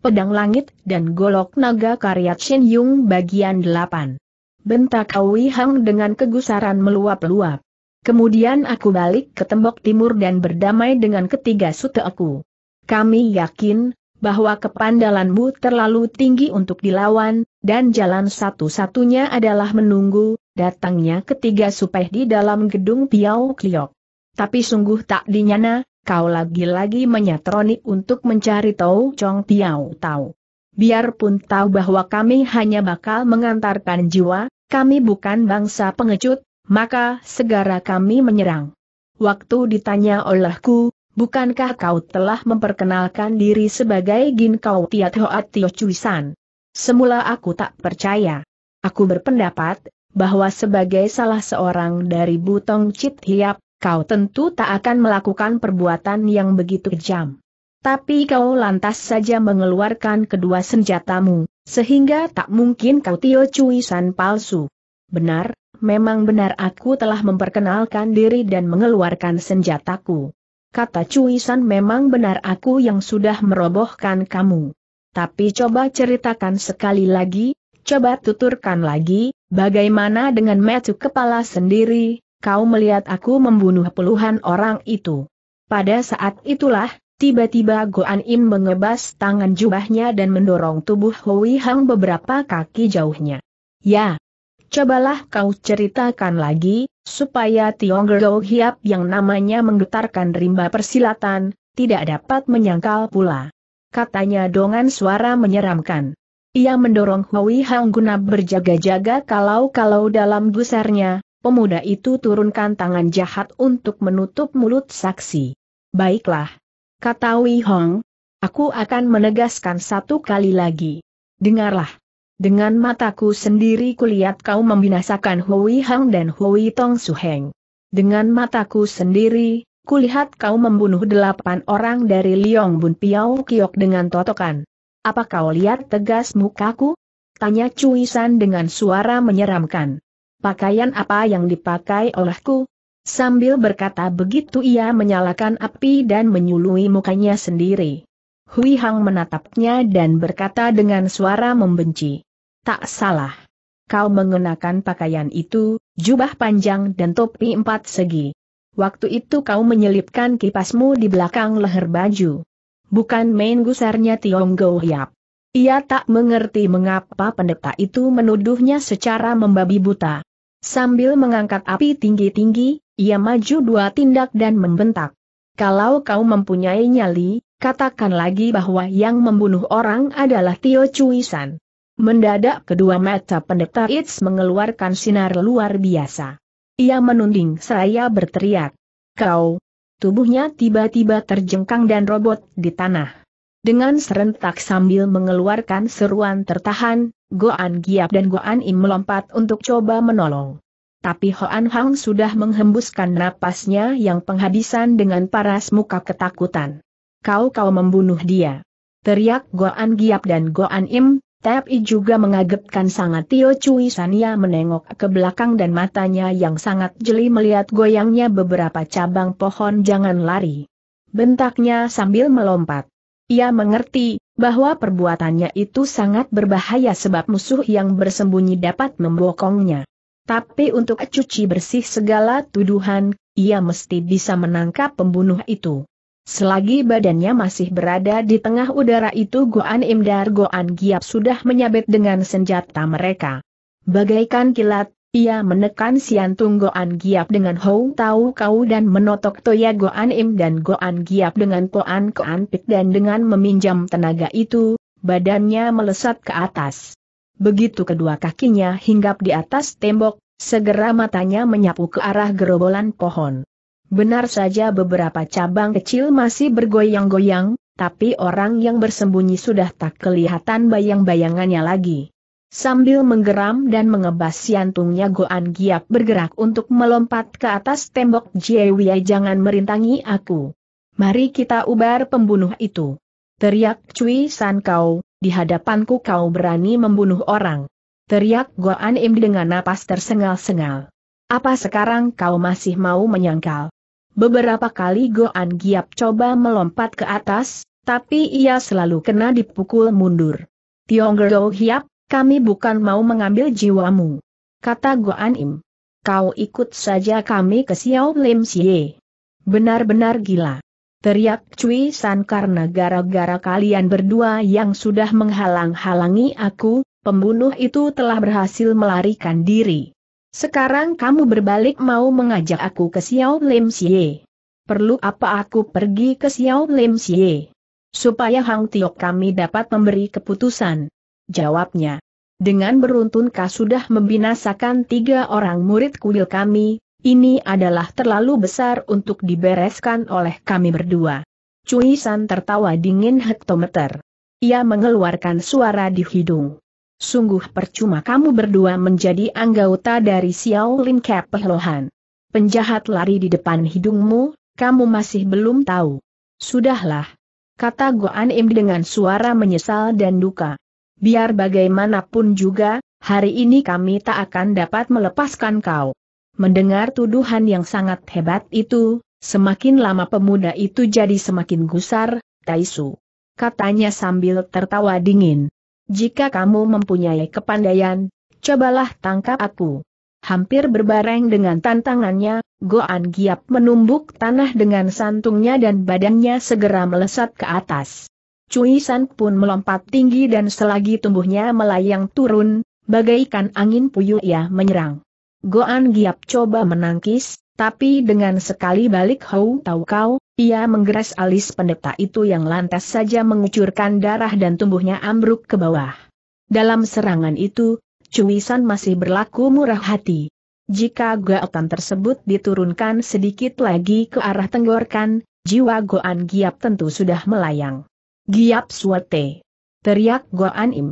pedang langit, dan golok naga karya Chin Yung bagian 8. Bentak Awi Hang dengan kegusaran meluap-luap. Kemudian aku balik ke tembok timur dan berdamai dengan ketiga sute aku. Kami yakin, bahwa kepandalanmu terlalu tinggi untuk dilawan, dan jalan satu-satunya adalah menunggu, datangnya ketiga supeh di dalam gedung Piao Kliok. Tapi sungguh tak dinyana, kau lagi-lagi menyatroni untuk mencari tahu Chong Tiao tahu. Biarpun tahu bahwa kami hanya bakal mengantarkan jiwa, kami bukan bangsa pengecut, maka segera kami menyerang. Waktu ditanya olehku, bukankah kau telah memperkenalkan diri sebagai Gin Kau Tiat Hoat Tio San? Semula aku tak percaya. Aku berpendapat, bahwa sebagai salah seorang dari Butong Cit Hiap, kau tentu tak akan melakukan perbuatan yang begitu kejam. Tapi kau lantas saja mengeluarkan kedua senjatamu, sehingga tak mungkin kau tio cuisan palsu. Benar, memang benar aku telah memperkenalkan diri dan mengeluarkan senjataku. Kata cuisan memang benar aku yang sudah merobohkan kamu. Tapi coba ceritakan sekali lagi, coba tuturkan lagi, bagaimana dengan metu kepala sendiri, kau melihat aku membunuh puluhan orang itu. Pada saat itulah, tiba-tiba Goan Im mengebas tangan jubahnya dan mendorong tubuh Hui Hang beberapa kaki jauhnya. Ya, cobalah kau ceritakan lagi, supaya Tiong Gerou Hiap yang namanya menggetarkan rimba persilatan, tidak dapat menyangkal pula. Katanya dongan suara menyeramkan. Ia mendorong Hui Hang guna berjaga-jaga kalau-kalau dalam gusarnya, pemuda itu turunkan tangan jahat untuk menutup mulut saksi. Baiklah. Kata Wei Hong. Aku akan menegaskan satu kali lagi. Dengarlah. Dengan mataku sendiri kulihat kau membinasakan Hui Hang dan Hui Tong Su Heng. Dengan mataku sendiri, kulihat kau membunuh delapan orang dari Liong Bun Piao Kiok dengan totokan. Apa kau lihat tegas mukaku? Tanya Cui San dengan suara menyeramkan pakaian apa yang dipakai olehku? Sambil berkata begitu ia menyalakan api dan menyului mukanya sendiri. Hui Hang menatapnya dan berkata dengan suara membenci. Tak salah. Kau mengenakan pakaian itu, jubah panjang dan topi empat segi. Waktu itu kau menyelipkan kipasmu di belakang leher baju. Bukan main gusarnya Tiong Go Hiap. Ia tak mengerti mengapa pendeta itu menuduhnya secara membabi buta. Sambil mengangkat api tinggi-tinggi, ia maju dua tindak dan membentak. Kalau kau mempunyai nyali, katakan lagi bahwa yang membunuh orang adalah Tio Cuisan. Mendadak kedua mata pendeta Itz mengeluarkan sinar luar biasa. Ia menunding seraya berteriak. Kau! Tubuhnya tiba-tiba terjengkang dan robot di tanah. Dengan serentak sambil mengeluarkan seruan tertahan, Goan Giap dan Goan Im melompat untuk coba menolong. Tapi Hoan Hang sudah menghembuskan napasnya yang penghabisan dengan paras muka ketakutan. Kau-kau membunuh dia. Teriak Goan Giap dan Goan Im, tapi juga mengagetkan sangat Tio Cui Sania menengok ke belakang dan matanya yang sangat jeli melihat goyangnya beberapa cabang pohon jangan lari. Bentaknya sambil melompat. Ia mengerti bahwa perbuatannya itu sangat berbahaya sebab musuh yang bersembunyi dapat membokongnya. Tapi untuk cuci bersih segala tuduhan, ia mesti bisa menangkap pembunuh itu. Selagi badannya masih berada di tengah udara itu Goan Imdar Goan Giap sudah menyabet dengan senjata mereka. Bagaikan kilat, ia menekan Siantung Goan Giap dengan Hou Tau Kau dan menotok Toya Goan Im dan Goan Giap dengan Koan Koan Pik dan dengan meminjam tenaga itu, badannya melesat ke atas. Begitu kedua kakinya hinggap di atas tembok, segera matanya menyapu ke arah gerobolan pohon. Benar saja beberapa cabang kecil masih bergoyang-goyang, tapi orang yang bersembunyi sudah tak kelihatan bayang-bayangannya lagi. Sambil menggeram dan mengebas siantungnya Goan Giap bergerak untuk melompat ke atas tembok Jiewie jangan merintangi aku. Mari kita ubar pembunuh itu. Teriak Cui San kau, di hadapanku kau berani membunuh orang. Teriak Goan Im dengan napas tersengal-sengal. Apa sekarang kau masih mau menyangkal? Beberapa kali Goan Giap coba melompat ke atas, tapi ia selalu kena dipukul mundur. Tiong Gerdo Hiap kami bukan mau mengambil jiwamu. Kata Goan Im. Kau ikut saja kami ke Xiao Lim Xie. Benar-benar gila. Teriak Cui San karena gara-gara kalian berdua yang sudah menghalang-halangi aku, pembunuh itu telah berhasil melarikan diri. Sekarang kamu berbalik mau mengajak aku ke Xiao Lim Xie. Perlu apa aku pergi ke Xiao Lim Xie? Supaya Hang Tiok kami dapat memberi keputusan jawabnya. Dengan beruntun kau sudah membinasakan tiga orang murid kuil kami, ini adalah terlalu besar untuk dibereskan oleh kami berdua. Cui San tertawa dingin hektometer. Ia mengeluarkan suara di hidung. Sungguh percuma kamu berdua menjadi anggota dari Xiao Lin Kepehlohan. Penjahat lari di depan hidungmu, kamu masih belum tahu. Sudahlah. Kata Goan Im dengan suara menyesal dan duka biar bagaimanapun juga, hari ini kami tak akan dapat melepaskan kau. Mendengar tuduhan yang sangat hebat itu, semakin lama pemuda itu jadi semakin gusar, Taisu. Katanya sambil tertawa dingin. Jika kamu mempunyai kepandaian, cobalah tangkap aku. Hampir berbareng dengan tantangannya, Goan Giap menumbuk tanah dengan santungnya dan badannya segera melesat ke atas. Cui San pun melompat tinggi dan selagi tumbuhnya melayang turun, bagaikan angin puyuh ia menyerang. Goan Giap coba menangkis, tapi dengan sekali balik Hou Tau Kau, ia menggeras alis pendeta itu yang lantas saja mengucurkan darah dan tumbuhnya ambruk ke bawah. Dalam serangan itu, Cui San masih berlaku murah hati. Jika gaotan tersebut diturunkan sedikit lagi ke arah tenggorkan, jiwa Goan Giap tentu sudah melayang. Giap Suate. Teriak Goan Im.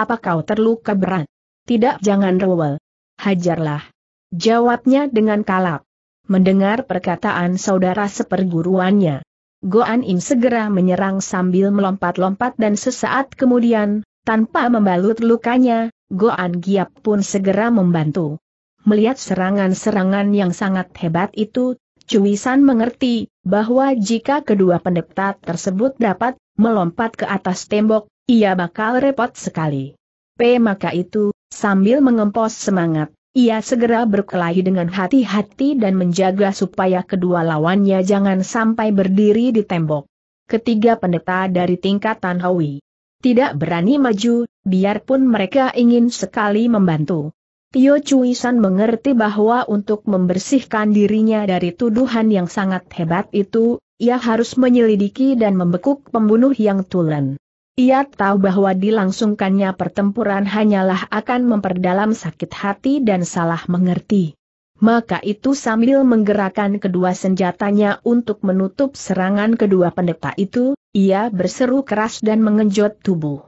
Apa kau terluka berat? Tidak jangan rewel. Hajarlah. Jawabnya dengan kalap. Mendengar perkataan saudara seperguruannya. Goan Im segera menyerang sambil melompat-lompat dan sesaat kemudian, tanpa membalut lukanya, Goan Giap pun segera membantu. Melihat serangan-serangan yang sangat hebat itu, Cuisan mengerti bahwa jika kedua pendeta tersebut dapat melompat ke atas tembok, ia bakal repot sekali. P maka itu, sambil mengempos semangat, ia segera berkelahi dengan hati-hati dan menjaga supaya kedua lawannya jangan sampai berdiri di tembok. Ketiga pendeta dari tingkatan Hawi tidak berani maju, biarpun mereka ingin sekali membantu. Tio Cuisan mengerti bahwa untuk membersihkan dirinya dari tuduhan yang sangat hebat itu, ia harus menyelidiki dan membekuk pembunuh yang tulen. Ia tahu bahwa dilangsungkannya pertempuran hanyalah akan memperdalam sakit hati dan salah mengerti. Maka itu sambil menggerakkan kedua senjatanya untuk menutup serangan kedua pendeta itu, ia berseru keras dan mengejut tubuh.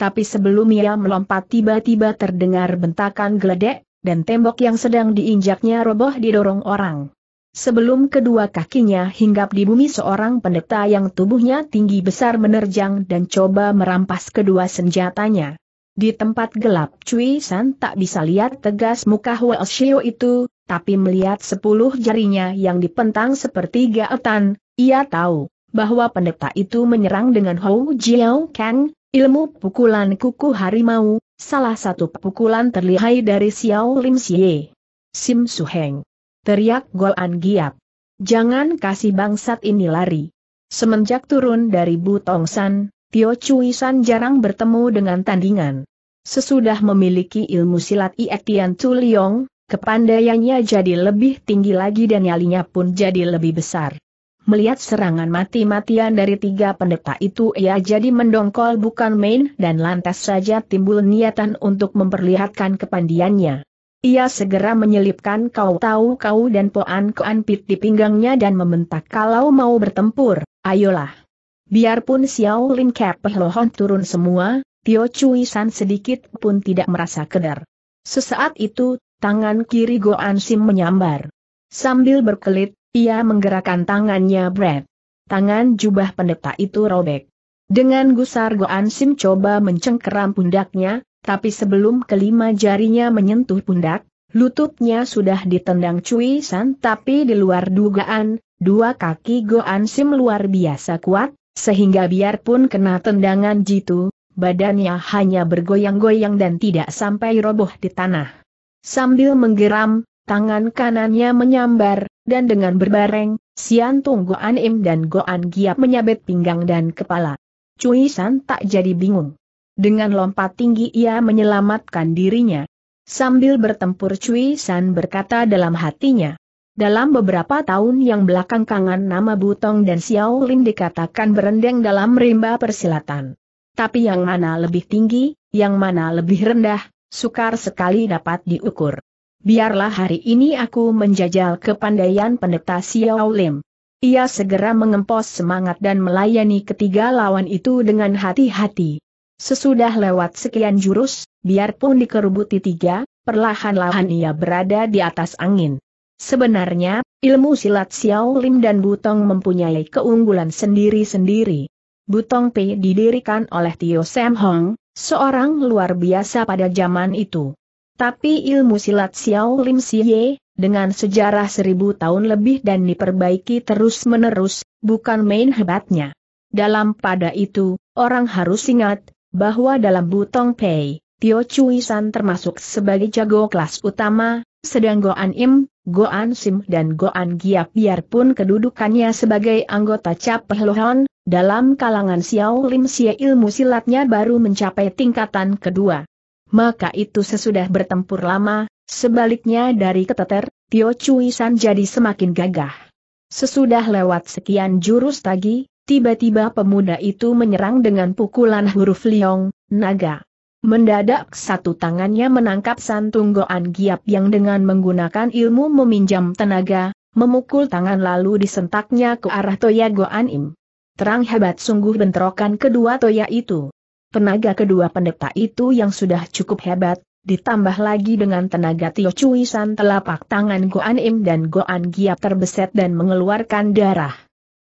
Tapi sebelum ia melompat tiba-tiba terdengar bentakan geledek, dan tembok yang sedang diinjaknya roboh didorong orang. Sebelum kedua kakinya hinggap di bumi seorang pendeta yang tubuhnya tinggi besar menerjang dan coba merampas kedua senjatanya. Di tempat gelap Cui San tak bisa lihat tegas muka Huo Xiu itu, tapi melihat sepuluh jarinya yang dipentang seperti gaetan, ia tahu bahwa pendeta itu menyerang dengan Hou Jiao Kang, Ilmu pukulan kuku harimau, salah satu pukulan terlihai dari Xiao Lim Xie. Sim Su Heng. Teriak An Giap. Jangan kasih bangsat ini lari. Semenjak turun dari Butong San, Tio Cui San jarang bertemu dengan tandingan. Sesudah memiliki ilmu silat Ietian Tu Liong, kepandaiannya jadi lebih tinggi lagi dan nyalinya pun jadi lebih besar. Melihat serangan mati-matian dari tiga pendeta itu ia jadi mendongkol bukan main dan lantas saja timbul niatan untuk memperlihatkan kepandiannya. Ia segera menyelipkan kau tahu kau dan poan koan pit di pinggangnya dan membentak kalau mau bertempur, ayolah. Biarpun Xiao Lin Kepeh Lohon turun semua, Tio Cui San sedikit pun tidak merasa keder. Sesaat itu, tangan kiri Goan Sim menyambar. Sambil berkelit, ia menggerakkan tangannya Brad. Tangan jubah pendeta itu robek. Dengan gusar Goan Sim coba mencengkeram pundaknya, tapi sebelum kelima jarinya menyentuh pundak, lututnya sudah ditendang Cui San tapi di luar dugaan, dua kaki Goan Sim luar biasa kuat, sehingga biarpun kena tendangan jitu, badannya hanya bergoyang-goyang dan tidak sampai roboh di tanah. Sambil menggeram, tangan kanannya menyambar, dan dengan berbareng, Sian Tung Goan Im dan Goan Giap menyabet pinggang dan kepala. Cui San tak jadi bingung. Dengan lompat tinggi ia menyelamatkan dirinya. Sambil bertempur Cui San berkata dalam hatinya. Dalam beberapa tahun yang belakang kangen nama Butong dan Xiao Lin dikatakan berendeng dalam rimba persilatan. Tapi yang mana lebih tinggi, yang mana lebih rendah, sukar sekali dapat diukur biarlah hari ini aku menjajal kepandaian pendeta Xiao Lim. Ia segera mengempos semangat dan melayani ketiga lawan itu dengan hati-hati. Sesudah lewat sekian jurus, biarpun dikerubuti tiga, perlahan-lahan ia berada di atas angin. Sebenarnya, ilmu silat Xiao Lim dan Butong mempunyai keunggulan sendiri-sendiri. Butong P didirikan oleh Tio Sam Hong, seorang luar biasa pada zaman itu. Tapi ilmu silat Xiao Lim Xie, dengan sejarah seribu tahun lebih dan diperbaiki terus-menerus, bukan main hebatnya. Dalam pada itu, orang harus ingat, bahwa dalam Butong Pei, Tio chui San termasuk sebagai jago kelas utama, sedang Goan Im, Goan Sim dan Goan Giap biarpun kedudukannya sebagai anggota Cap peluhon dalam kalangan Xiao Lim Sia ilmu silatnya baru mencapai tingkatan kedua maka itu sesudah bertempur lama, sebaliknya dari keteter, Tio Cui San jadi semakin gagah. Sesudah lewat sekian jurus tagi, tiba-tiba pemuda itu menyerang dengan pukulan huruf liong, naga. Mendadak satu tangannya menangkap santung goan giap yang dengan menggunakan ilmu meminjam tenaga, memukul tangan lalu disentaknya ke arah Toya Goan Im. Terang hebat sungguh bentrokan kedua Toya itu. Tenaga kedua pendeta itu yang sudah cukup hebat, ditambah lagi dengan tenaga Tio Cuisan telapak tangan Goan Im dan Goan Giap terbeset dan mengeluarkan darah.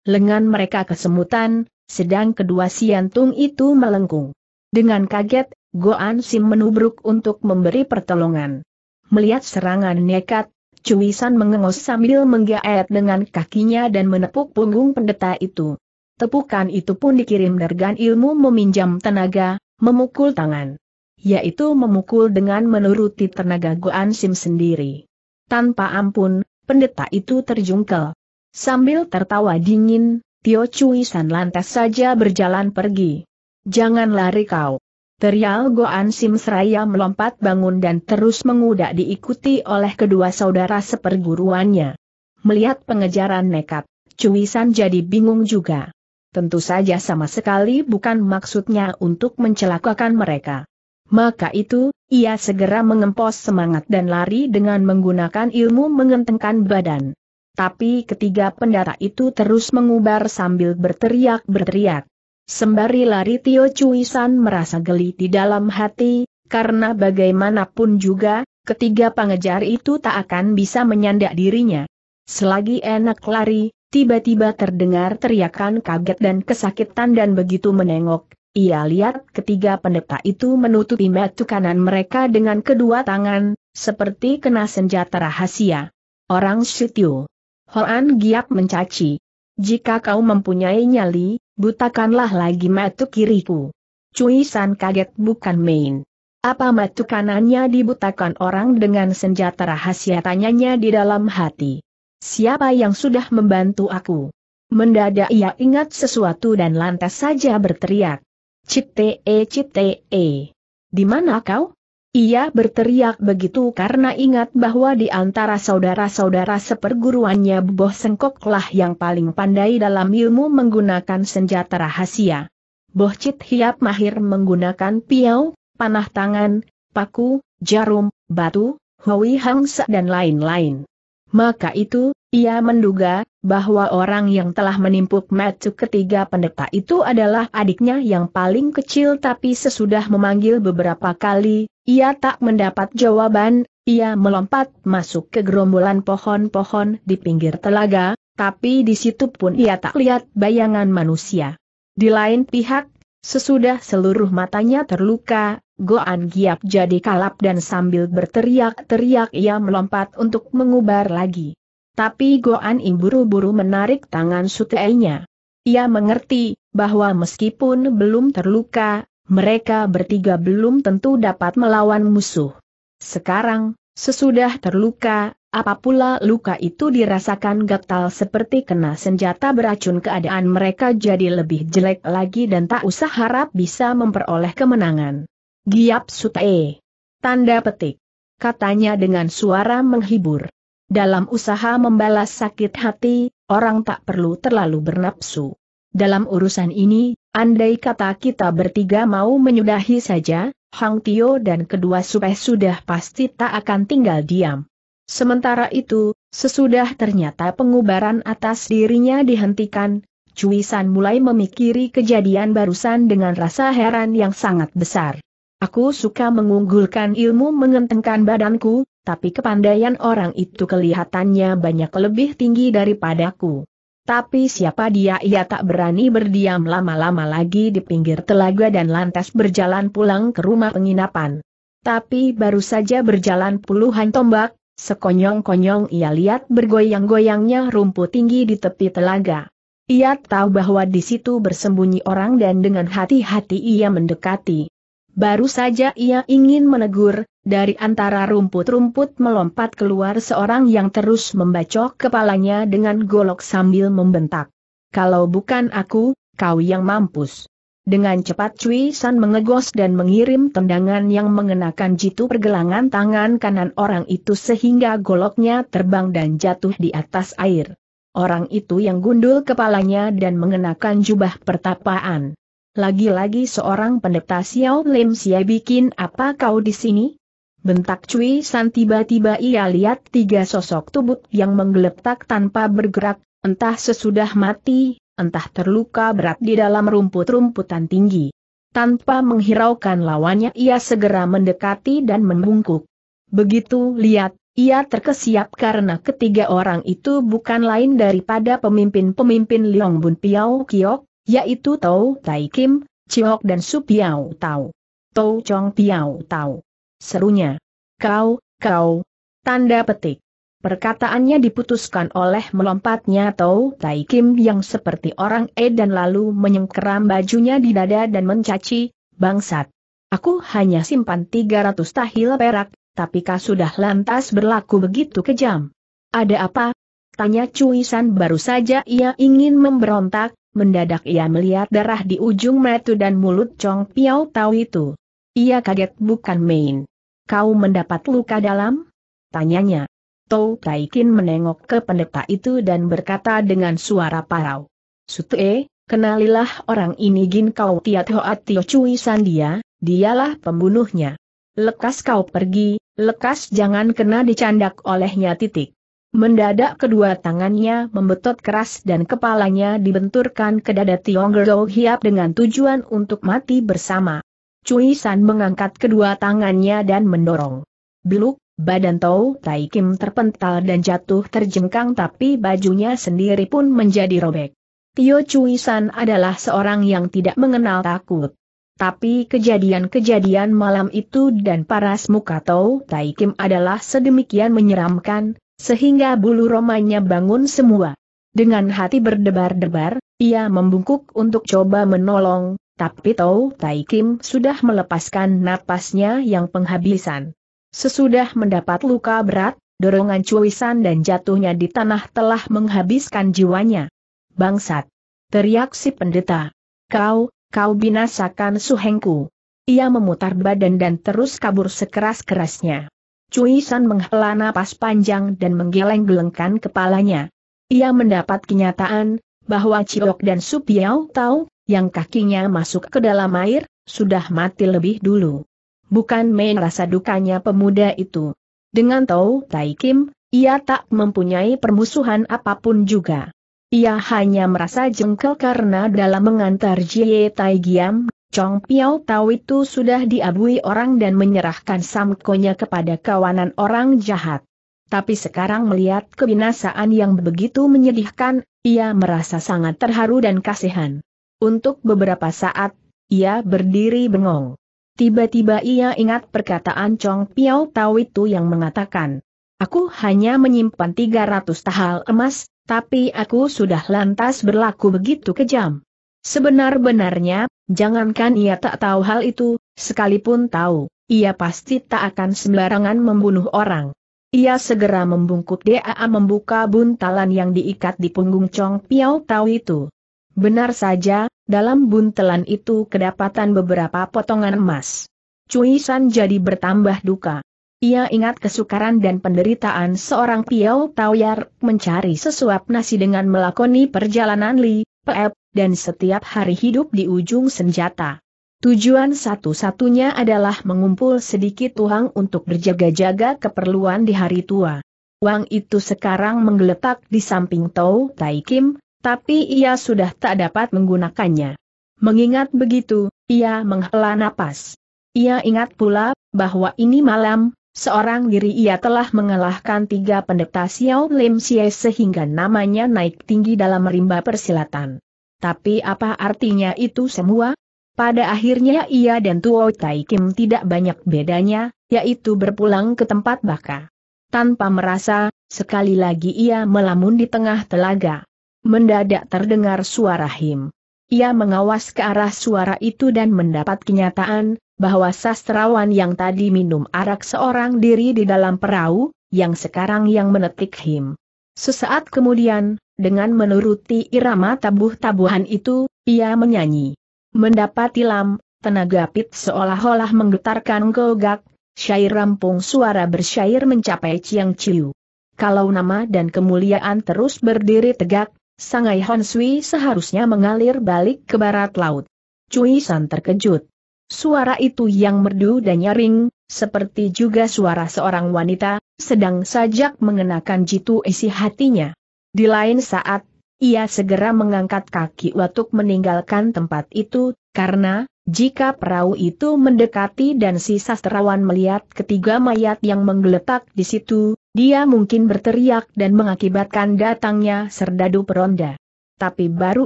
Lengan mereka kesemutan, sedang kedua siantung itu melengkung. Dengan kaget, Goan Sim menubruk untuk memberi pertolongan. Melihat serangan nekat, San mengengos sambil menggaet dengan kakinya dan menepuk punggung pendeta itu. Tepukan itu pun dikirim dergan ilmu meminjam tenaga, memukul tangan. Yaitu memukul dengan menuruti tenaga Goan Sim sendiri. Tanpa ampun, pendeta itu terjungkel. Sambil tertawa dingin, Tio Cui San lantas saja berjalan pergi. Jangan lari kau. Terial Goan Sim seraya melompat bangun dan terus mengudak diikuti oleh kedua saudara seperguruannya. Melihat pengejaran nekat, Cuisan jadi bingung juga. Tentu saja sama sekali bukan maksudnya untuk mencelakakan mereka. Maka itu, ia segera mengempos semangat dan lari dengan menggunakan ilmu mengentengkan badan. Tapi ketiga pendara itu terus mengubar sambil berteriak-berteriak. Sembari lari Tio Cuisan merasa geli di dalam hati, karena bagaimanapun juga, ketiga pengejar itu tak akan bisa menyandak dirinya. Selagi enak lari, tiba-tiba terdengar teriakan kaget dan kesakitan dan begitu menengok, ia lihat ketiga pendeta itu menutupi metu kanan mereka dengan kedua tangan, seperti kena senjata rahasia. Orang Sitio. Hoan Giap mencaci. Jika kau mempunyai nyali, butakanlah lagi metu kiriku. Cui San kaget bukan main. Apa metu kanannya dibutakan orang dengan senjata rahasia tanyanya di dalam hati. Siapa yang sudah membantu aku? Mendadak ia ingat sesuatu dan lantas saja berteriak. Cipte, cipte. E. Di mana kau? Ia berteriak begitu karena ingat bahwa di antara saudara-saudara seperguruannya Boh Sengkoklah yang paling pandai dalam ilmu menggunakan senjata rahasia. Boh Cit Hiap mahir menggunakan piau, panah tangan, paku, jarum, batu, Hoi Hangsa dan lain-lain. Maka itu, ia menduga, bahwa orang yang telah menimpuk metu ketiga pendeta itu adalah adiknya yang paling kecil tapi sesudah memanggil beberapa kali, ia tak mendapat jawaban, ia melompat masuk ke gerombolan pohon-pohon di pinggir telaga, tapi di situ pun ia tak lihat bayangan manusia. Di lain pihak, Sesudah seluruh matanya terluka, Goan Giap jadi kalap dan sambil berteriak-teriak ia melompat untuk mengubar lagi. Tapi Goan Im buru buru menarik tangan sutenya. Ia mengerti bahwa meskipun belum terluka, mereka bertiga belum tentu dapat melawan musuh. Sekarang, sesudah terluka, apa pula luka itu dirasakan gatal seperti kena senjata beracun keadaan mereka jadi lebih jelek lagi dan tak usah harap bisa memperoleh kemenangan. Giap Sutae. Tanda petik. Katanya dengan suara menghibur. Dalam usaha membalas sakit hati, orang tak perlu terlalu bernapsu. Dalam urusan ini, andai kata kita bertiga mau menyudahi saja, Hang Tio dan kedua supaya sudah pasti tak akan tinggal diam. Sementara itu, sesudah ternyata pengubaran atas dirinya dihentikan, Cui San mulai memikiri kejadian barusan dengan rasa heran yang sangat besar. Aku suka mengunggulkan ilmu mengentengkan badanku, tapi kepandaian orang itu kelihatannya banyak lebih tinggi daripadaku. Tapi siapa dia ia tak berani berdiam lama-lama lagi di pinggir telaga dan lantas berjalan pulang ke rumah penginapan. Tapi baru saja berjalan puluhan tombak, Sekonyong-konyong ia lihat bergoyang-goyangnya rumput tinggi di tepi telaga. Ia tahu bahwa di situ bersembunyi orang dan dengan hati-hati ia mendekati. Baru saja ia ingin menegur, dari antara rumput-rumput melompat keluar seorang yang terus membacok kepalanya dengan golok sambil membentak. Kalau bukan aku, kau yang mampus. Dengan cepat Cui San mengegos dan mengirim tendangan yang mengenakan jitu pergelangan tangan kanan orang itu sehingga goloknya terbang dan jatuh di atas air. Orang itu yang gundul kepalanya dan mengenakan jubah pertapaan. Lagi-lagi seorang pendeta Xiao Lim Xie bikin apa kau di sini? Bentak Cui San tiba-tiba ia lihat tiga sosok tubuh yang menggeletak tanpa bergerak, entah sesudah mati, entah terluka berat di dalam rumput-rumputan tinggi. Tanpa menghiraukan lawannya ia segera mendekati dan membungkuk. Begitu lihat, ia terkesiap karena ketiga orang itu bukan lain daripada pemimpin-pemimpin Liong Bun Piao Kiok, yaitu Tau Tai Kim, Chiok dan Su Piao Tau. Tau Chong Piao Tau. Serunya. Kau, kau. Tanda petik. Perkataannya diputuskan oleh melompatnya Tau Tai Kim yang seperti orang E dan lalu menyengkeram bajunya di dada dan mencaci, bangsat. Aku hanya simpan 300 tahil perak, tapi kau sudah lantas berlaku begitu kejam. Ada apa? Tanya Cui San baru saja ia ingin memberontak, mendadak ia melihat darah di ujung metu dan mulut Chong Piao Tau itu. Ia kaget bukan main. Kau mendapat luka dalam? Tanyanya. Tou Taikin menengok ke pendeta itu dan berkata dengan suara parau. Sute, kenalilah orang ini Gin Kau Tiat Hoat Tio Cui dia, dialah pembunuhnya. Lekas kau pergi, lekas jangan kena dicandak olehnya titik. Mendadak kedua tangannya membetot keras dan kepalanya dibenturkan ke dada Tionggerdo Hiap dengan tujuan untuk mati bersama. Cui San mengangkat kedua tangannya dan mendorong. Beluk, Badan Tau Tai Kim terpental dan jatuh terjengkang tapi bajunya sendiri pun menjadi robek. Tio Cui San adalah seorang yang tidak mengenal takut. Tapi kejadian-kejadian malam itu dan paras muka Tau Tai Kim adalah sedemikian menyeramkan, sehingga bulu romanya bangun semua. Dengan hati berdebar-debar, ia membungkuk untuk coba menolong, tapi Tau Tai Kim sudah melepaskan napasnya yang penghabisan. Sesudah mendapat luka berat, dorongan cuisan dan jatuhnya di tanah telah menghabiskan jiwanya. Bangsat! Teriak si pendeta. Kau, kau binasakan suhengku. Ia memutar badan dan terus kabur sekeras-kerasnya. Cuisan menghela napas panjang dan menggeleng-gelengkan kepalanya. Ia mendapat kenyataan, bahwa Ciok dan Supiao tahu, yang kakinya masuk ke dalam air, sudah mati lebih dulu. Bukan main rasa dukanya pemuda itu. Dengan Tau Tai Kim, ia tak mempunyai permusuhan apapun juga. Ia hanya merasa jengkel karena dalam mengantar Jie Tai Giam, Chong Piao Tau itu sudah diabui orang dan menyerahkan samkonya kepada kawanan orang jahat. Tapi sekarang melihat kebinasaan yang begitu menyedihkan, ia merasa sangat terharu dan kasihan. Untuk beberapa saat, ia berdiri bengong. Tiba-tiba ia ingat perkataan Chong Piao Tau itu yang mengatakan, Aku hanya menyimpan 300 tahal emas, tapi aku sudah lantas berlaku begitu kejam. Sebenar-benarnya, jangankan ia tak tahu hal itu, sekalipun tahu, ia pasti tak akan sembarangan membunuh orang. Ia segera membungkuk DAA membuka buntalan yang diikat di punggung Chong Piao Tau itu. Benar saja, dalam buntelan itu kedapatan beberapa potongan emas. Cui San jadi bertambah duka. Ia ingat kesukaran dan penderitaan seorang Piau Taoyar mencari sesuap nasi dengan melakoni perjalanan Li, Peep, dan setiap hari hidup di ujung senjata. Tujuan satu-satunya adalah mengumpul sedikit uang untuk berjaga-jaga keperluan di hari tua. Uang itu sekarang menggeletak di samping Tau Tai Kim, tapi ia sudah tak dapat menggunakannya. Mengingat begitu, ia menghela napas. Ia ingat pula, bahwa ini malam, seorang diri ia telah mengalahkan tiga pendeta Xiao Lim Xie sehingga namanya naik tinggi dalam rimba persilatan. Tapi apa artinya itu semua? Pada akhirnya ia dan Tuo Tai Kim tidak banyak bedanya, yaitu berpulang ke tempat baka. Tanpa merasa, sekali lagi ia melamun di tengah telaga mendadak terdengar suara him. Ia mengawas ke arah suara itu dan mendapat kenyataan, bahwa sastrawan yang tadi minum arak seorang diri di dalam perahu, yang sekarang yang menetik him. Sesaat kemudian, dengan menuruti irama tabuh-tabuhan itu, ia menyanyi. Mendapat ilam, tenaga pit seolah-olah menggetarkan gogak, syair rampung suara bersyair mencapai Ciang Ciu. Kalau nama dan kemuliaan terus berdiri tegak, Sangai Honsui seharusnya mengalir balik ke barat laut. Cui San terkejut. Suara itu yang merdu dan nyaring, seperti juga suara seorang wanita, sedang sajak mengenakan jitu isi hatinya. Di lain saat, ia segera mengangkat kaki untuk meninggalkan tempat itu, karena, jika perahu itu mendekati dan si sastrawan melihat ketiga mayat yang menggeletak di situ, dia mungkin berteriak dan mengakibatkan datangnya serdadu peronda. Tapi baru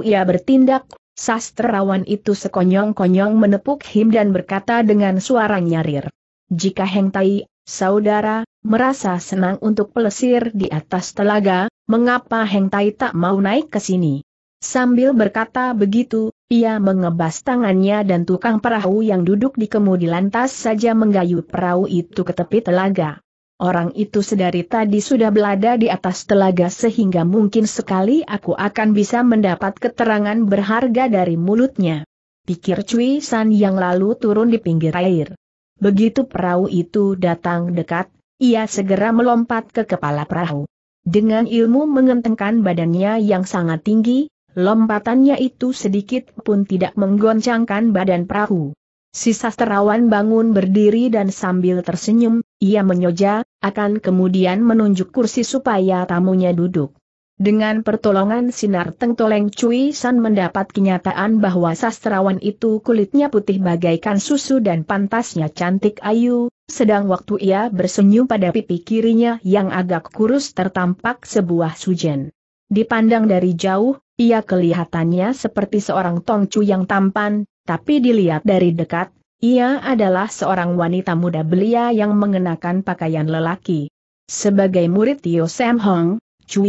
ia bertindak, sastrawan itu sekonyong-konyong menepuk him dan berkata dengan suara nyarir. Jika Heng Tai, saudara, merasa senang untuk pelesir di atas telaga, mengapa Heng Tai tak mau naik ke sini? Sambil berkata begitu, ia mengebas tangannya dan tukang perahu yang duduk di kemudi lantas saja menggayut perahu itu ke tepi telaga orang itu sedari tadi sudah belada di atas telaga sehingga mungkin sekali aku akan bisa mendapat keterangan berharga dari mulutnya. Pikir Cui San yang lalu turun di pinggir air. Begitu perahu itu datang dekat, ia segera melompat ke kepala perahu. Dengan ilmu mengentengkan badannya yang sangat tinggi, lompatannya itu sedikit pun tidak menggoncangkan badan perahu. Si sastrawan bangun berdiri dan sambil tersenyum, ia menyoja, akan kemudian menunjuk kursi supaya tamunya duduk. Dengan pertolongan sinar tengtoleng Cui San mendapat kenyataan bahwa sastrawan itu kulitnya putih bagaikan susu dan pantasnya cantik ayu, sedang waktu ia bersenyum pada pipi kirinya yang agak kurus tertampak sebuah sujen. Dipandang dari jauh, ia kelihatannya seperti seorang tongcu yang tampan, tapi dilihat dari dekat, ia adalah seorang wanita muda belia yang mengenakan pakaian lelaki. Sebagai murid Tio Sam Hong,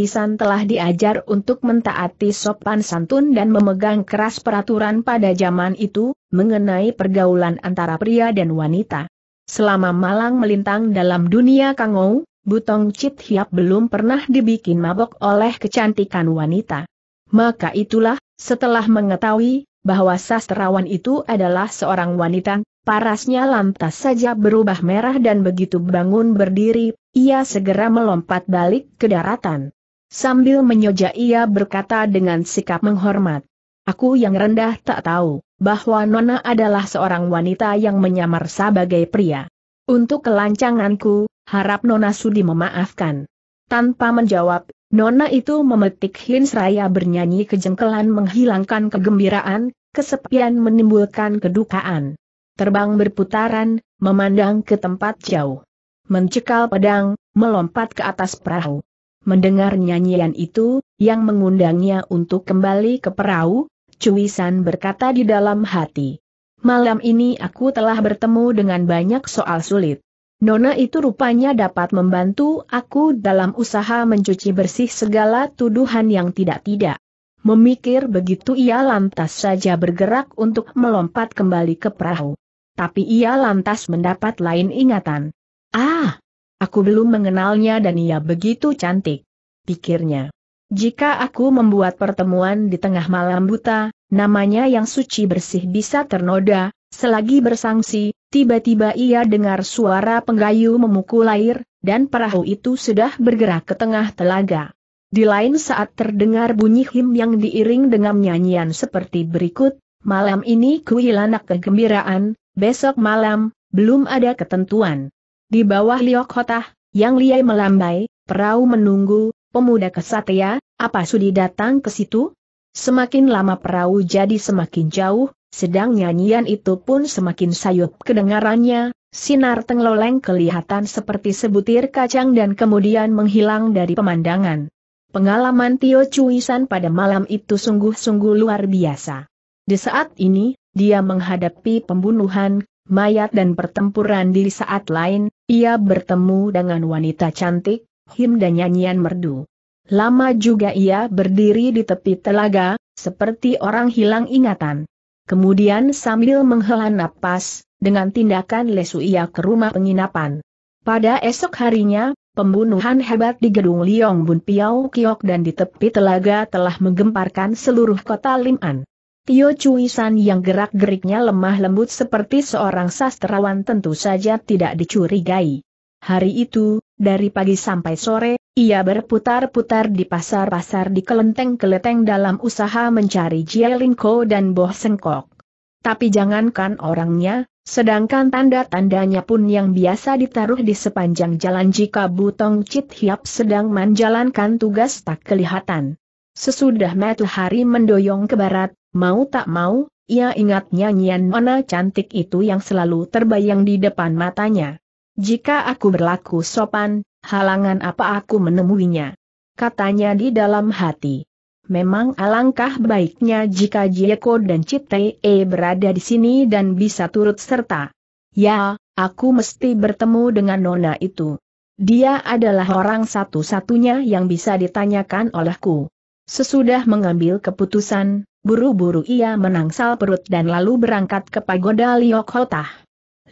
San telah diajar untuk mentaati sopan santun dan memegang keras peraturan pada zaman itu, mengenai pergaulan antara pria dan wanita. Selama malang melintang dalam dunia kangou, Butong Chit Hiap belum pernah dibikin mabok oleh kecantikan wanita. Maka itulah, setelah mengetahui, bahwa sastrawan itu adalah seorang wanita, parasnya lantas saja berubah merah dan begitu bangun berdiri, ia segera melompat balik ke daratan. Sambil menyoja ia berkata dengan sikap menghormat. Aku yang rendah tak tahu, bahwa Nona adalah seorang wanita yang menyamar sebagai pria. Untuk kelancanganku, harap Nona sudi memaafkan. Tanpa menjawab, Nona itu memetik hins raya bernyanyi kejengkelan menghilangkan kegembiraan, kesepian menimbulkan kedukaan. Terbang berputaran, memandang ke tempat jauh. Mencekal pedang, melompat ke atas perahu. Mendengar nyanyian itu, yang mengundangnya untuk kembali ke perahu, Cuisan berkata di dalam hati. Malam ini aku telah bertemu dengan banyak soal sulit. Nona itu rupanya dapat membantu aku dalam usaha mencuci bersih segala tuduhan yang tidak-tidak. Memikir begitu ia lantas saja bergerak untuk melompat kembali ke perahu. Tapi ia lantas mendapat lain ingatan. Ah, aku belum mengenalnya dan ia begitu cantik. Pikirnya. Jika aku membuat pertemuan di tengah malam buta, namanya yang suci bersih bisa ternoda, selagi bersangsi, Tiba-tiba ia dengar suara penggayu memukul air, dan perahu itu sudah bergerak ke tengah telaga. Di lain saat terdengar bunyi him yang diiring dengan nyanyian seperti berikut, malam ini kuilanak kegembiraan, besok malam, belum ada ketentuan. Di bawah liok hotah, yang liai melambai, perahu menunggu, pemuda kesatia, apa sudi datang ke situ? Semakin lama perahu jadi semakin jauh, sedang nyanyian itu pun semakin sayup kedengarannya, sinar tengloleng kelihatan seperti sebutir kacang dan kemudian menghilang dari pemandangan. Pengalaman Tio Cuisan pada malam itu sungguh-sungguh luar biasa. Di saat ini, dia menghadapi pembunuhan, mayat dan pertempuran di saat lain, ia bertemu dengan wanita cantik, him dan nyanyian merdu. Lama juga ia berdiri di tepi telaga, seperti orang hilang ingatan. Kemudian sambil menghela napas, dengan tindakan lesu ia ke rumah penginapan. Pada esok harinya, pembunuhan hebat di gedung Liong Bun Piao Kiok dan di tepi telaga telah menggemparkan seluruh kota Liman. Tio Cui San yang gerak-geriknya lemah lembut seperti seorang sastrawan tentu saja tidak dicurigai. Hari itu, dari pagi sampai sore, ia berputar-putar di pasar-pasar di kelenteng-kelenteng dalam usaha mencari Jielinko dan Boh Sengkok. Tapi jangankan orangnya, sedangkan tanda-tandanya pun yang biasa ditaruh di sepanjang jalan jika Butong Chit Hiap sedang menjalankan tugas tak kelihatan. Sesudah matahari mendoyong ke barat, mau tak mau, ia ingat nyanyian mana cantik itu yang selalu terbayang di depan matanya. Jika aku berlaku sopan, Halangan apa aku menemuinya? Katanya di dalam hati. Memang alangkah baiknya jika Jieko dan E berada di sini dan bisa turut serta. Ya, aku mesti bertemu dengan nona itu. Dia adalah orang satu-satunya yang bisa ditanyakan olehku. Sesudah mengambil keputusan, buru-buru ia menangsal perut dan lalu berangkat ke pagoda Liokhotah.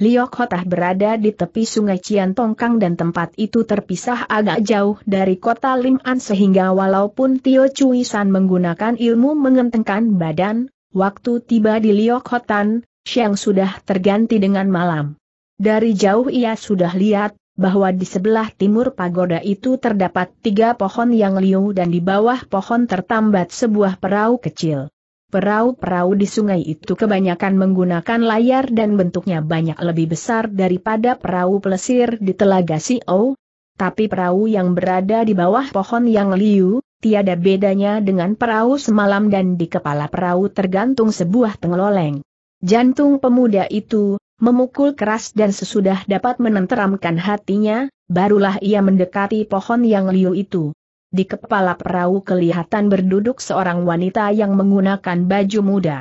Liok Hotah berada di tepi sungai Cian Tongkang dan tempat itu terpisah agak jauh dari kota Lim An sehingga walaupun Tio Cui San menggunakan ilmu mengentengkan badan, waktu tiba di Liok Hotan, siang sudah terganti dengan malam. Dari jauh ia sudah lihat bahwa di sebelah timur pagoda itu terdapat tiga pohon yang liu dan di bawah pohon tertambat sebuah perahu kecil. Perahu-perahu di sungai itu kebanyakan menggunakan layar dan bentuknya banyak lebih besar daripada perahu pelesir di Telaga Sio. Tapi perahu yang berada di bawah pohon yang liu, tiada bedanya dengan perahu semalam dan di kepala perahu tergantung sebuah tengeloleng. Jantung pemuda itu, memukul keras dan sesudah dapat menenteramkan hatinya, barulah ia mendekati pohon yang liu itu di kepala perahu kelihatan berduduk seorang wanita yang menggunakan baju muda.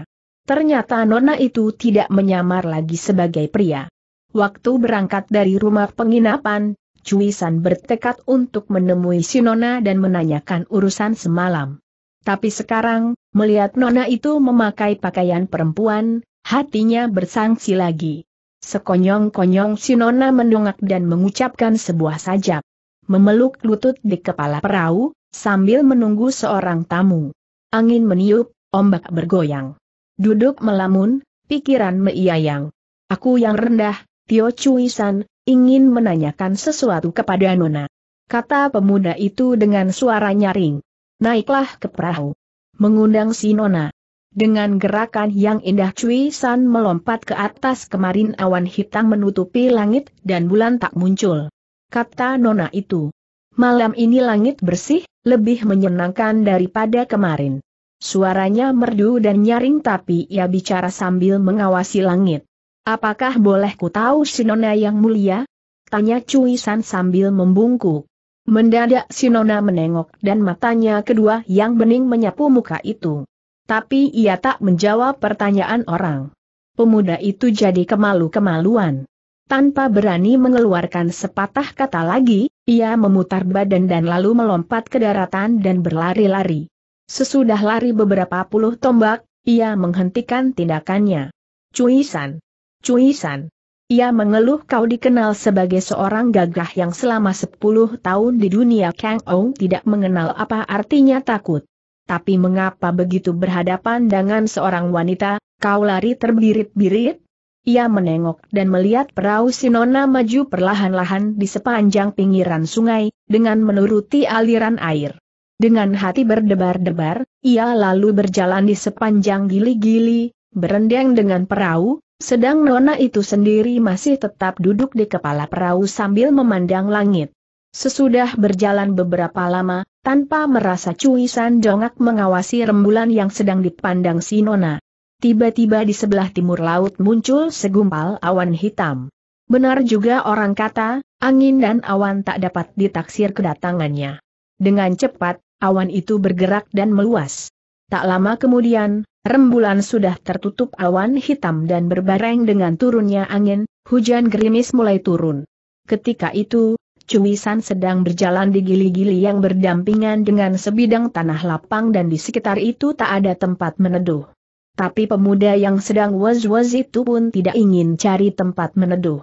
Ternyata Nona itu tidak menyamar lagi sebagai pria. Waktu berangkat dari rumah penginapan, San bertekad untuk menemui si Nona dan menanyakan urusan semalam. Tapi sekarang, melihat Nona itu memakai pakaian perempuan, hatinya bersangsi lagi. Sekonyong-konyong si Nona mendongak dan mengucapkan sebuah sajak memeluk lutut di kepala perahu, sambil menunggu seorang tamu. Angin meniup, ombak bergoyang. Duduk melamun, pikiran meiayang. Aku yang rendah, Tio Cuisan, ingin menanyakan sesuatu kepada Nona. Kata pemuda itu dengan suara nyaring. Naiklah ke perahu. Mengundang si Nona. Dengan gerakan yang indah Cui melompat ke atas kemarin awan hitam menutupi langit dan bulan tak muncul kata Nona itu. Malam ini langit bersih, lebih menyenangkan daripada kemarin. Suaranya merdu dan nyaring tapi ia bicara sambil mengawasi langit. Apakah boleh ku tahu si nona yang mulia? Tanya Cui San sambil membungkuk. Mendadak si nona menengok dan matanya kedua yang bening menyapu muka itu. Tapi ia tak menjawab pertanyaan orang. Pemuda itu jadi kemalu-kemaluan. Tanpa berani mengeluarkan sepatah kata lagi, ia memutar badan dan lalu melompat ke daratan dan berlari-lari. Sesudah lari beberapa puluh tombak, ia menghentikan tindakannya. Cuisan! Cuisan! Ia mengeluh kau dikenal sebagai seorang gagah yang selama sepuluh tahun di dunia Kang Ong tidak mengenal apa artinya takut. Tapi mengapa begitu berhadapan dengan seorang wanita, kau lari terbirit-birit? Ia menengok dan melihat perahu Sinona maju perlahan-lahan di sepanjang pinggiran sungai, dengan menuruti aliran air. Dengan hati berdebar-debar, ia lalu berjalan di sepanjang gili-gili, berendang dengan perahu, sedang Nona itu sendiri masih tetap duduk di kepala perahu sambil memandang langit. Sesudah berjalan beberapa lama, tanpa merasa cuisan dongak mengawasi rembulan yang sedang dipandang si Nona tiba-tiba di sebelah timur laut muncul segumpal awan hitam. Benar juga orang kata, angin dan awan tak dapat ditaksir kedatangannya. Dengan cepat, awan itu bergerak dan meluas. Tak lama kemudian, rembulan sudah tertutup awan hitam dan berbareng dengan turunnya angin, hujan gerimis mulai turun. Ketika itu, Cuisan sedang berjalan di gili-gili yang berdampingan dengan sebidang tanah lapang dan di sekitar itu tak ada tempat meneduh. Tapi pemuda yang sedang was-was itu pun tidak ingin cari tempat meneduh.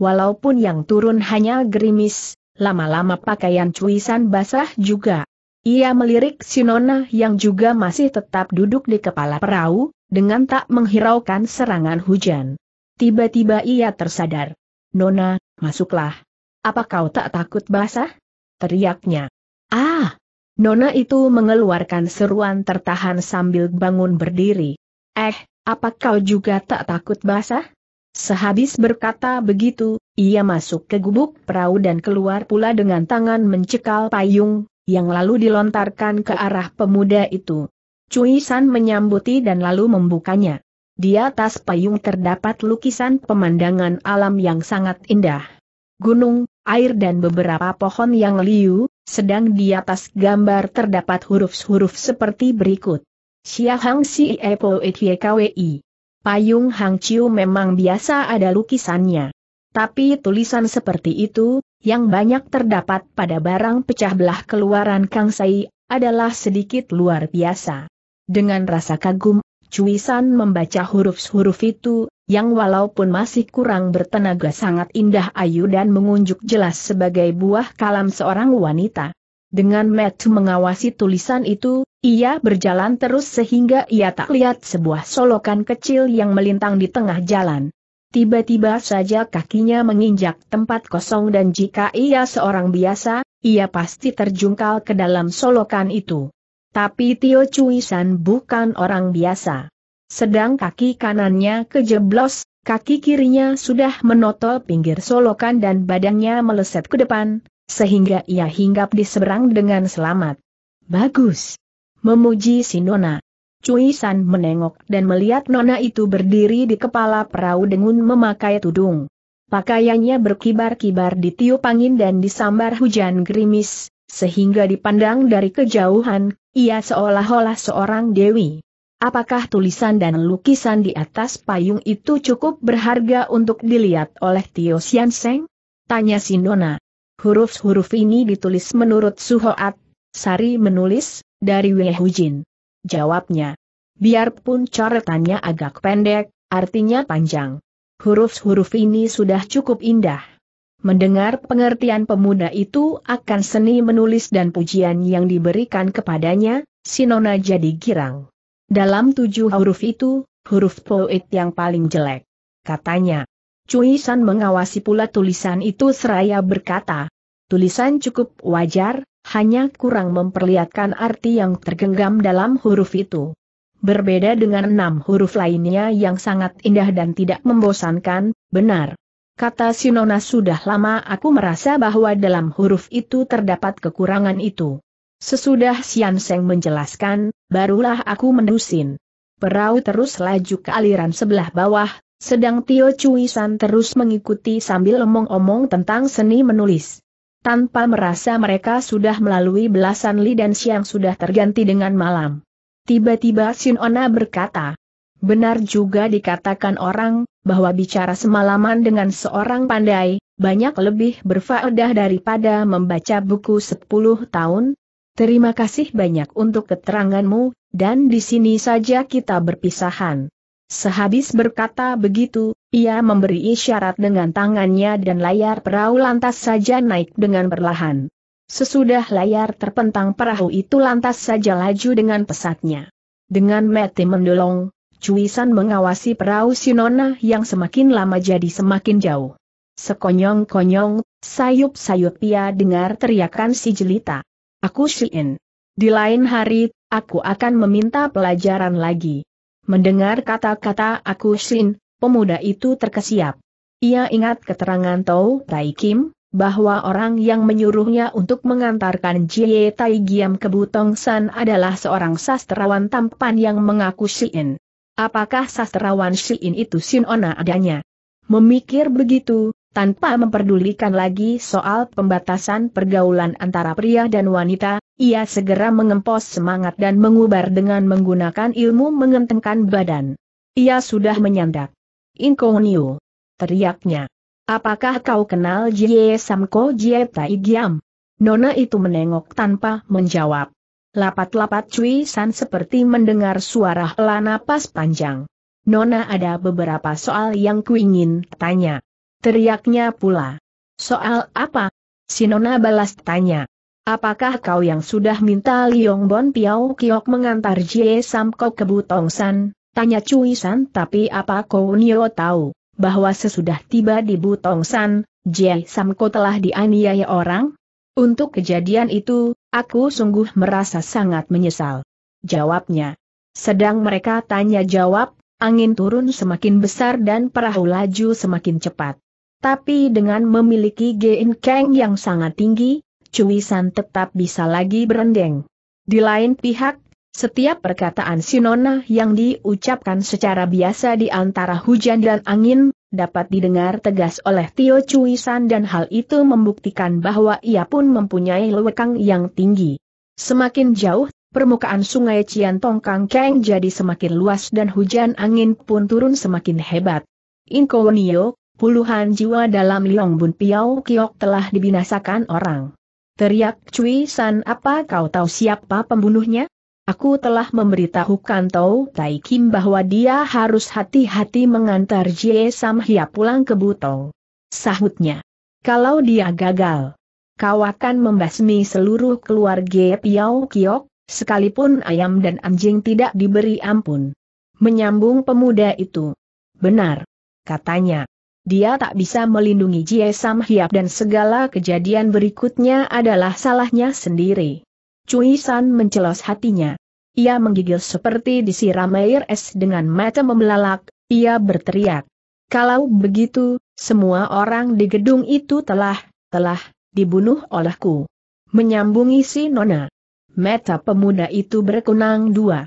Walaupun yang turun hanya gerimis, lama-lama pakaian cuisan basah juga. Ia melirik Sinona yang juga masih tetap duduk di kepala perahu, dengan tak menghiraukan serangan hujan. Tiba-tiba ia tersadar. Nona, masuklah. Apa kau tak takut basah? Teriaknya. Ah! Nona itu mengeluarkan seruan tertahan sambil bangun berdiri. Eh, apa kau juga tak takut basah? Sehabis berkata begitu, ia masuk ke gubuk perahu dan keluar pula dengan tangan mencekal payung, yang lalu dilontarkan ke arah pemuda itu. Cui San menyambuti dan lalu membukanya. Di atas payung terdapat lukisan pemandangan alam yang sangat indah. Gunung, air dan beberapa pohon yang liu, sedang di atas gambar terdapat huruf-huruf seperti berikut. Xia Hang Si Kwi. Payung Hang Chiu memang biasa ada lukisannya. Tapi tulisan seperti itu, yang banyak terdapat pada barang pecah belah keluaran Kang Sai, adalah sedikit luar biasa. Dengan rasa kagum, Cuisan membaca huruf-huruf itu, yang walaupun masih kurang bertenaga sangat indah ayu dan mengunjuk jelas sebagai buah kalam seorang wanita. Dengan metu mengawasi tulisan itu, ia berjalan terus sehingga ia tak lihat sebuah solokan kecil yang melintang di tengah jalan. Tiba-tiba saja kakinya menginjak tempat kosong dan jika ia seorang biasa, ia pasti terjungkal ke dalam solokan itu. Tapi Tio Cui San bukan orang biasa. Sedang kaki kanannya kejeblos, kaki kirinya sudah menotol pinggir solokan dan badannya meleset ke depan, sehingga ia hinggap di seberang dengan selamat. Bagus. Memuji si Nona. Cui San menengok dan melihat Nona itu berdiri di kepala perahu dengan memakai tudung. Pakaiannya berkibar-kibar di tiup angin dan disambar hujan gerimis, sehingga dipandang dari kejauhan, ia seolah-olah seorang dewi. Apakah tulisan dan lukisan di atas payung itu cukup berharga untuk dilihat oleh Tio Sian Seng? Tanya si Nona. Huruf-huruf ini ditulis menurut Suhoat, Sari menulis, dari Wehujin. Jawabnya. Biarpun coretannya agak pendek, artinya panjang. Huruf-huruf ini sudah cukup indah. Mendengar pengertian pemuda itu akan seni menulis dan pujian yang diberikan kepadanya, Sinona jadi girang. Dalam tujuh huruf itu, huruf poet yang paling jelek. Katanya. Cui San mengawasi pula tulisan itu seraya berkata, Tulisan cukup wajar, hanya kurang memperlihatkan arti yang tergenggam dalam huruf itu. Berbeda dengan enam huruf lainnya yang sangat indah dan tidak membosankan, benar. Kata Sinona sudah lama aku merasa bahwa dalam huruf itu terdapat kekurangan itu. Sesudah Sian Seng menjelaskan, barulah aku mendusin. Perahu terus laju ke aliran sebelah bawah, sedang Tio Cuisan terus mengikuti sambil omong-omong tentang seni menulis. Tanpa merasa mereka sudah melalui belasan li dan siang sudah terganti dengan malam. Tiba-tiba Sinona berkata, Benar juga dikatakan orang, bahwa bicara semalaman dengan seorang pandai, banyak lebih berfaedah daripada membaca buku 10 tahun. Terima kasih banyak untuk keteranganmu, dan di sini saja kita berpisahan. Sehabis berkata begitu, ia memberi isyarat dengan tangannya dan layar perahu lantas saja naik dengan perlahan. Sesudah layar terpentang perahu itu lantas saja laju dengan pesatnya. Dengan mete mendolong, Cuisan mengawasi perahu Sinona yang semakin lama jadi semakin jauh. Sekonyong-konyong, sayup-sayup ia dengar teriakan si jelita. Aku Shin. Di lain hari, aku akan meminta pelajaran lagi. Mendengar kata-kata aku Shin, pemuda itu terkesiap. Ia ingat keterangan Tau Tai Kim, bahwa orang yang menyuruhnya untuk mengantarkan Jie Tai Giam ke Butong San adalah seorang sastrawan tampan yang mengaku Shin. Apakah sastrawan Shin itu Shin Ona adanya? Memikir begitu, tanpa memperdulikan lagi soal pembatasan pergaulan antara pria dan wanita, ia segera mengempos semangat dan mengubar dengan menggunakan ilmu mengentengkan badan. Ia sudah menyandak. Inkonio. Teriaknya. Apakah kau kenal Jie Samko Jie Tai Giam? Nona itu menengok tanpa menjawab. Lapat-lapat Cui San seperti mendengar suara helah napas panjang. Nona ada beberapa soal yang kuingin tanya. Teriaknya pula. Soal apa? Sinona balas tanya. Apakah kau yang sudah minta Liong Bon Piao Kiok mengantar Jie Samko ke Butongsan? Tanya Cui San tapi apa kau Nio tahu, bahwa sesudah tiba di Butongsan, Jie Samko telah dianiaya orang? Untuk kejadian itu, aku sungguh merasa sangat menyesal. Jawabnya. Sedang mereka tanya jawab, angin turun semakin besar dan perahu laju semakin cepat. Tapi dengan memiliki Gen keng yang sangat tinggi, Cui San tetap bisa lagi berendeng. Di lain pihak, setiap perkataan Sinona yang diucapkan secara biasa di antara hujan dan angin, dapat didengar tegas oleh Tio Cui San dan hal itu membuktikan bahwa ia pun mempunyai lewekang yang tinggi. Semakin jauh, permukaan sungai Ciantong Tongkang Kang jadi semakin luas dan hujan angin pun turun semakin hebat. Nio Puluhan jiwa dalam Liong Bun Piao Kiok telah dibinasakan orang. Teriak Cui San apa kau tahu siapa pembunuhnya? Aku telah memberitahukan Tau Tai Kim bahwa dia harus hati-hati mengantar Jie Sam Hia pulang ke Butong. Sahutnya. Kalau dia gagal, kau akan membasmi seluruh keluarga Piao Kiok, sekalipun ayam dan anjing tidak diberi ampun. Menyambung pemuda itu. Benar. Katanya dia tak bisa melindungi Jie Sam Hiap dan segala kejadian berikutnya adalah salahnya sendiri. Cui San mencelos hatinya. Ia menggigil seperti disiram air es dengan mata membelalak, ia berteriak. Kalau begitu, semua orang di gedung itu telah, telah, dibunuh olehku. Menyambungi si Nona. Meta pemuda itu berkunang dua.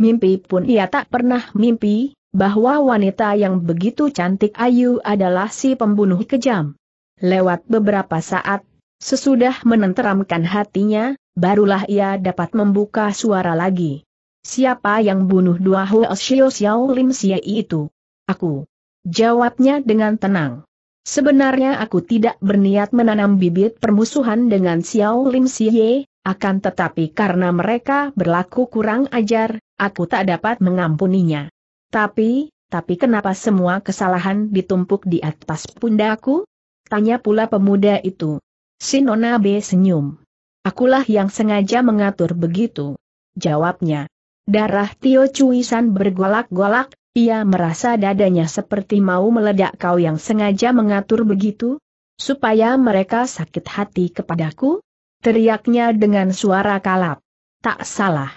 Mimpi pun ia tak pernah mimpi, bahwa wanita yang begitu cantik ayu adalah si pembunuh kejam. Lewat beberapa saat, sesudah menenteramkan hatinya, barulah ia dapat membuka suara lagi. Siapa yang bunuh dua Huo Xiao Xiao Lim Xie itu? Aku. Jawabnya dengan tenang. Sebenarnya aku tidak berniat menanam bibit permusuhan dengan Xiao Lim Xie, akan tetapi karena mereka berlaku kurang ajar, aku tak dapat mengampuninya. Tapi, tapi kenapa semua kesalahan ditumpuk di atas pundaku? Tanya pula pemuda itu. Sinona B senyum. Akulah yang sengaja mengatur begitu. Jawabnya. Darah Tio Cuisan bergolak-golak, ia merasa dadanya seperti mau meledak kau yang sengaja mengatur begitu? Supaya mereka sakit hati kepadaku? Teriaknya dengan suara kalap. Tak salah.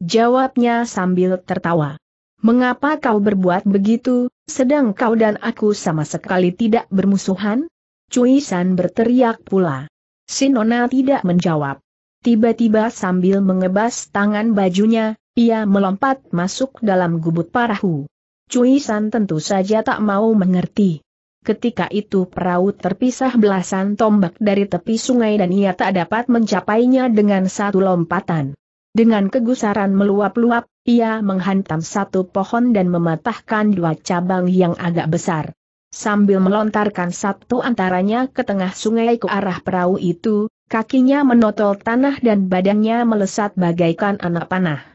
Jawabnya sambil tertawa. Mengapa kau berbuat begitu, sedang kau dan aku sama sekali tidak bermusuhan? Cui San berteriak pula. Sinona tidak menjawab. Tiba-tiba sambil mengebas tangan bajunya, ia melompat masuk dalam gubuk parahu. Cui San tentu saja tak mau mengerti. Ketika itu perahu terpisah belasan tombak dari tepi sungai dan ia tak dapat mencapainya dengan satu lompatan. Dengan kegusaran meluap-luap, ia menghantam satu pohon dan mematahkan dua cabang yang agak besar. Sambil melontarkan satu antaranya ke tengah sungai ke arah perahu itu, kakinya menotol tanah dan badannya melesat bagaikan anak panah.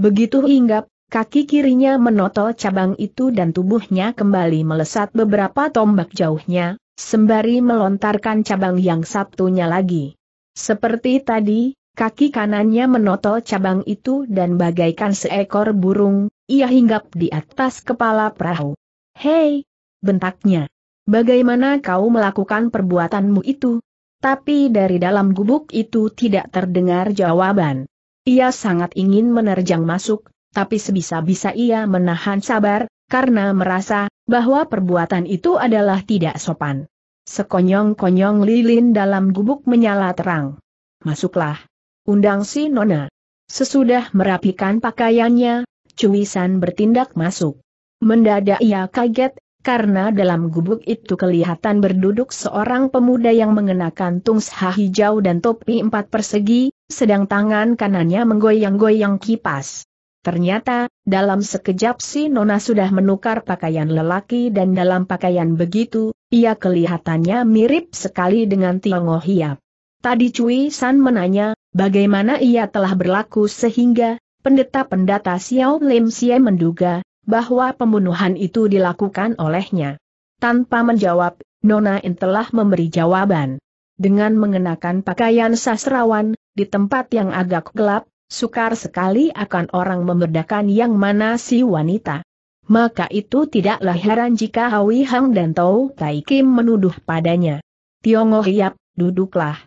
Begitu hinggap, kaki kirinya menotol cabang itu dan tubuhnya kembali melesat beberapa tombak jauhnya, sembari melontarkan cabang yang satunya lagi. Seperti tadi, Kaki kanannya menotol cabang itu dan bagaikan seekor burung, ia hinggap di atas kepala perahu. Hei! Bentaknya. Bagaimana kau melakukan perbuatanmu itu? Tapi dari dalam gubuk itu tidak terdengar jawaban. Ia sangat ingin menerjang masuk, tapi sebisa-bisa ia menahan sabar, karena merasa bahwa perbuatan itu adalah tidak sopan. Sekonyong-konyong lilin dalam gubuk menyala terang. Masuklah. Undang si Nona. Sesudah merapikan pakaiannya, Cuisan bertindak masuk. Mendadak ia kaget, karena dalam gubuk itu kelihatan berduduk seorang pemuda yang mengenakan tungsha hijau dan topi empat persegi, sedang tangan kanannya menggoyang-goyang kipas. Ternyata, dalam sekejap si Nona sudah menukar pakaian lelaki dan dalam pakaian begitu, ia kelihatannya mirip sekali dengan Tiongho Hiap. Tadi Cui San menanya, bagaimana ia telah berlaku sehingga, pendeta-pendeta Xiao Lim Xie menduga, bahwa pembunuhan itu dilakukan olehnya. Tanpa menjawab, Nona In telah memberi jawaban. Dengan mengenakan pakaian sastrawan, di tempat yang agak gelap, sukar sekali akan orang memerdekakan yang mana si wanita. Maka itu tidaklah heran jika Hawi Hang dan Tau Tai Kim menuduh padanya. Tiongho Yap, duduklah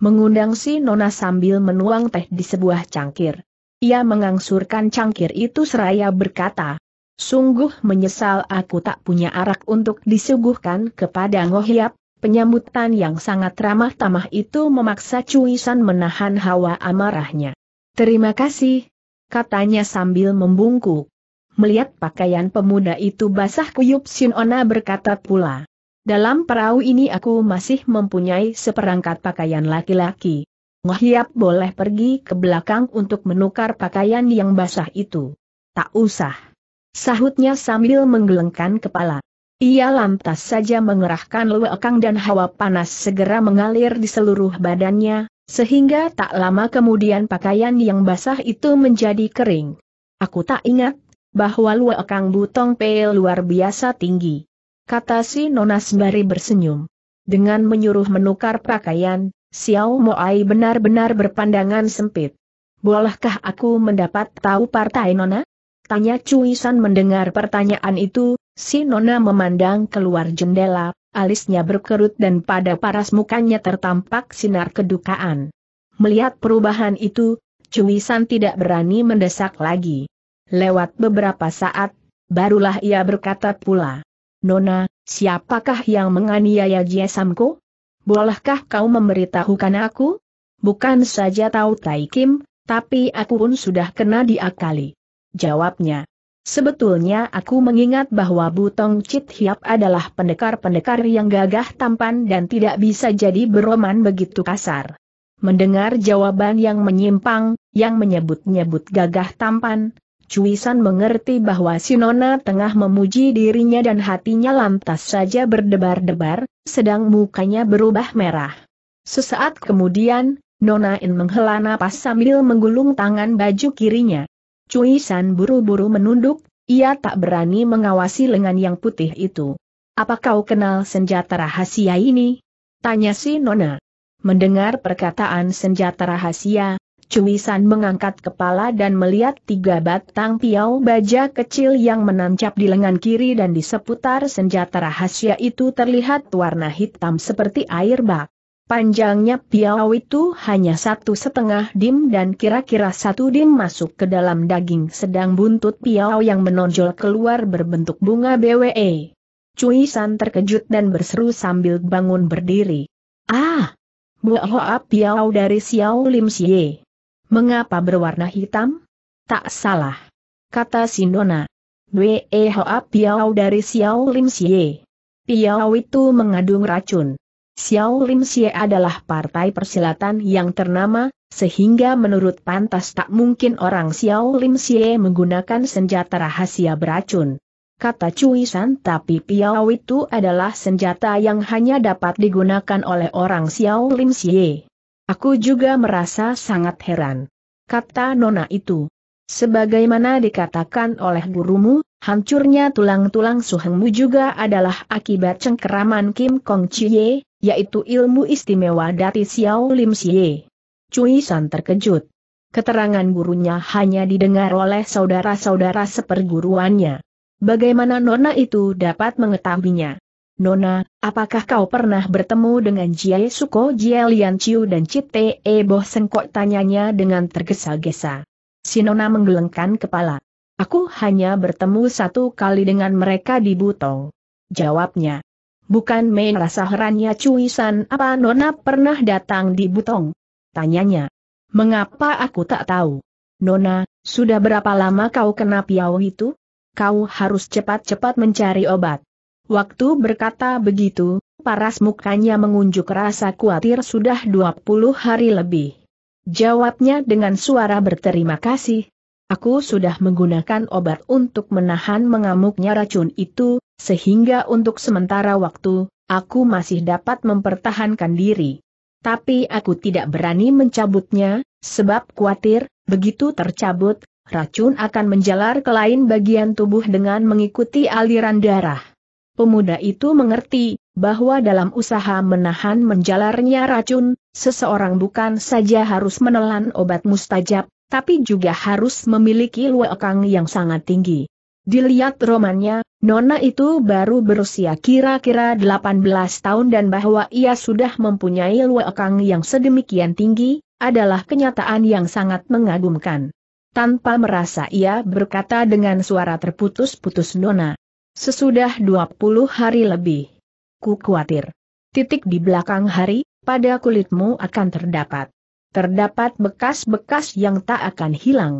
mengundang si Nona sambil menuang teh di sebuah cangkir. Ia mengangsurkan cangkir itu seraya berkata, Sungguh menyesal aku tak punya arak untuk disuguhkan kepada Ngohiap, penyambutan yang sangat ramah tamah itu memaksa Cuisan menahan hawa amarahnya. Terima kasih, katanya sambil membungkuk. Melihat pakaian pemuda itu basah kuyup Sinona berkata pula. Dalam perahu ini aku masih mempunyai seperangkat pakaian laki-laki. Ngohiap boleh pergi ke belakang untuk menukar pakaian yang basah itu. Tak usah. Sahutnya sambil menggelengkan kepala. Ia lantas saja mengerahkan luekang dan hawa panas segera mengalir di seluruh badannya, sehingga tak lama kemudian pakaian yang basah itu menjadi kering. Aku tak ingat, bahwa luekang butong pel luar biasa tinggi kata si Nona sembari bersenyum. Dengan menyuruh menukar pakaian, Xiao Moai benar-benar berpandangan sempit. Bolehkah aku mendapat tahu partai Nona? Tanya San mendengar pertanyaan itu, si Nona memandang keluar jendela, alisnya berkerut dan pada paras mukanya tertampak sinar kedukaan. Melihat perubahan itu, San tidak berani mendesak lagi. Lewat beberapa saat, barulah ia berkata pula. Nona, siapakah yang menganiaya Jiesamku? Bolehkah kau memberitahukan aku? Bukan saja tahu Tai Kim, tapi aku pun sudah kena diakali. Jawabnya. Sebetulnya aku mengingat bahwa Butong Chit Hiap adalah pendekar-pendekar yang gagah tampan dan tidak bisa jadi beroman begitu kasar. Mendengar jawaban yang menyimpang, yang menyebut-nyebut gagah tampan, Cuisan mengerti bahwa Sinona tengah memuji dirinya dan hatinya lantas saja berdebar-debar, sedang mukanya berubah merah. Sesaat kemudian, Nona In menghela napas sambil menggulung tangan baju kirinya. Cuisan buru-buru menunduk, ia tak berani mengawasi lengan yang putih itu. Apa kau kenal senjata rahasia ini? Tanya si Nona. Mendengar perkataan senjata rahasia, Cuisan mengangkat kepala dan melihat tiga batang piau baja kecil yang menancap di lengan kiri dan di seputar senjata rahasia itu terlihat warna hitam seperti air bak. Panjangnya piau itu hanya satu setengah dim dan kira-kira satu dim masuk ke dalam daging sedang buntut piau yang menonjol keluar berbentuk bunga BWE. Cuisan terkejut dan berseru sambil bangun berdiri. Ah! Buahoa piau dari Xiao Lim Xie. Mengapa berwarna hitam? Tak salah. Kata Sindona. Wei Hoa dari Xiao Lim Xie. Piau itu mengandung racun. Xiao Lim Xie adalah partai persilatan yang ternama, sehingga menurut pantas tak mungkin orang Xiao Lim Xie menggunakan senjata rahasia beracun kata Cuisan tapi piau itu adalah senjata yang hanya dapat digunakan oleh orang Xiao Lim Xie. Aku juga merasa sangat heran. Kata Nona itu. Sebagaimana dikatakan oleh gurumu, hancurnya tulang-tulang suhengmu juga adalah akibat cengkeraman Kim Kong Chie, yaitu ilmu istimewa dari Xiao Lim Chie. Cui San terkejut. Keterangan gurunya hanya didengar oleh saudara-saudara seperguruannya. Bagaimana Nona itu dapat mengetahuinya? Nona, apakah kau pernah bertemu dengan Jie Suko Jie Lian Chiu dan Cite Eboh Sengkok tanyanya dengan tergesa-gesa. Si Nona menggelengkan kepala. Aku hanya bertemu satu kali dengan mereka di Butong. Jawabnya. Bukan main rasa herannya cuisan apa Nona pernah datang di Butong? Tanyanya. Mengapa aku tak tahu? Nona, sudah berapa lama kau kena piau itu? Kau harus cepat-cepat mencari obat. Waktu berkata begitu, paras mukanya mengunjuk rasa khawatir sudah 20 hari lebih. Jawabnya dengan suara berterima kasih. Aku sudah menggunakan obat untuk menahan mengamuknya racun itu, sehingga untuk sementara waktu, aku masih dapat mempertahankan diri. Tapi aku tidak berani mencabutnya, sebab khawatir, begitu tercabut, racun akan menjalar ke lain bagian tubuh dengan mengikuti aliran darah. Pemuda itu mengerti, bahwa dalam usaha menahan menjalarnya racun, seseorang bukan saja harus menelan obat mustajab, tapi juga harus memiliki luekang yang sangat tinggi. Dilihat romannya, Nona itu baru berusia kira-kira 18 tahun dan bahwa ia sudah mempunyai luekang yang sedemikian tinggi, adalah kenyataan yang sangat mengagumkan. Tanpa merasa ia berkata dengan suara terputus-putus Nona, Sesudah 20 hari lebih. Ku khawatir. Titik di belakang hari, pada kulitmu akan terdapat. Terdapat bekas-bekas yang tak akan hilang.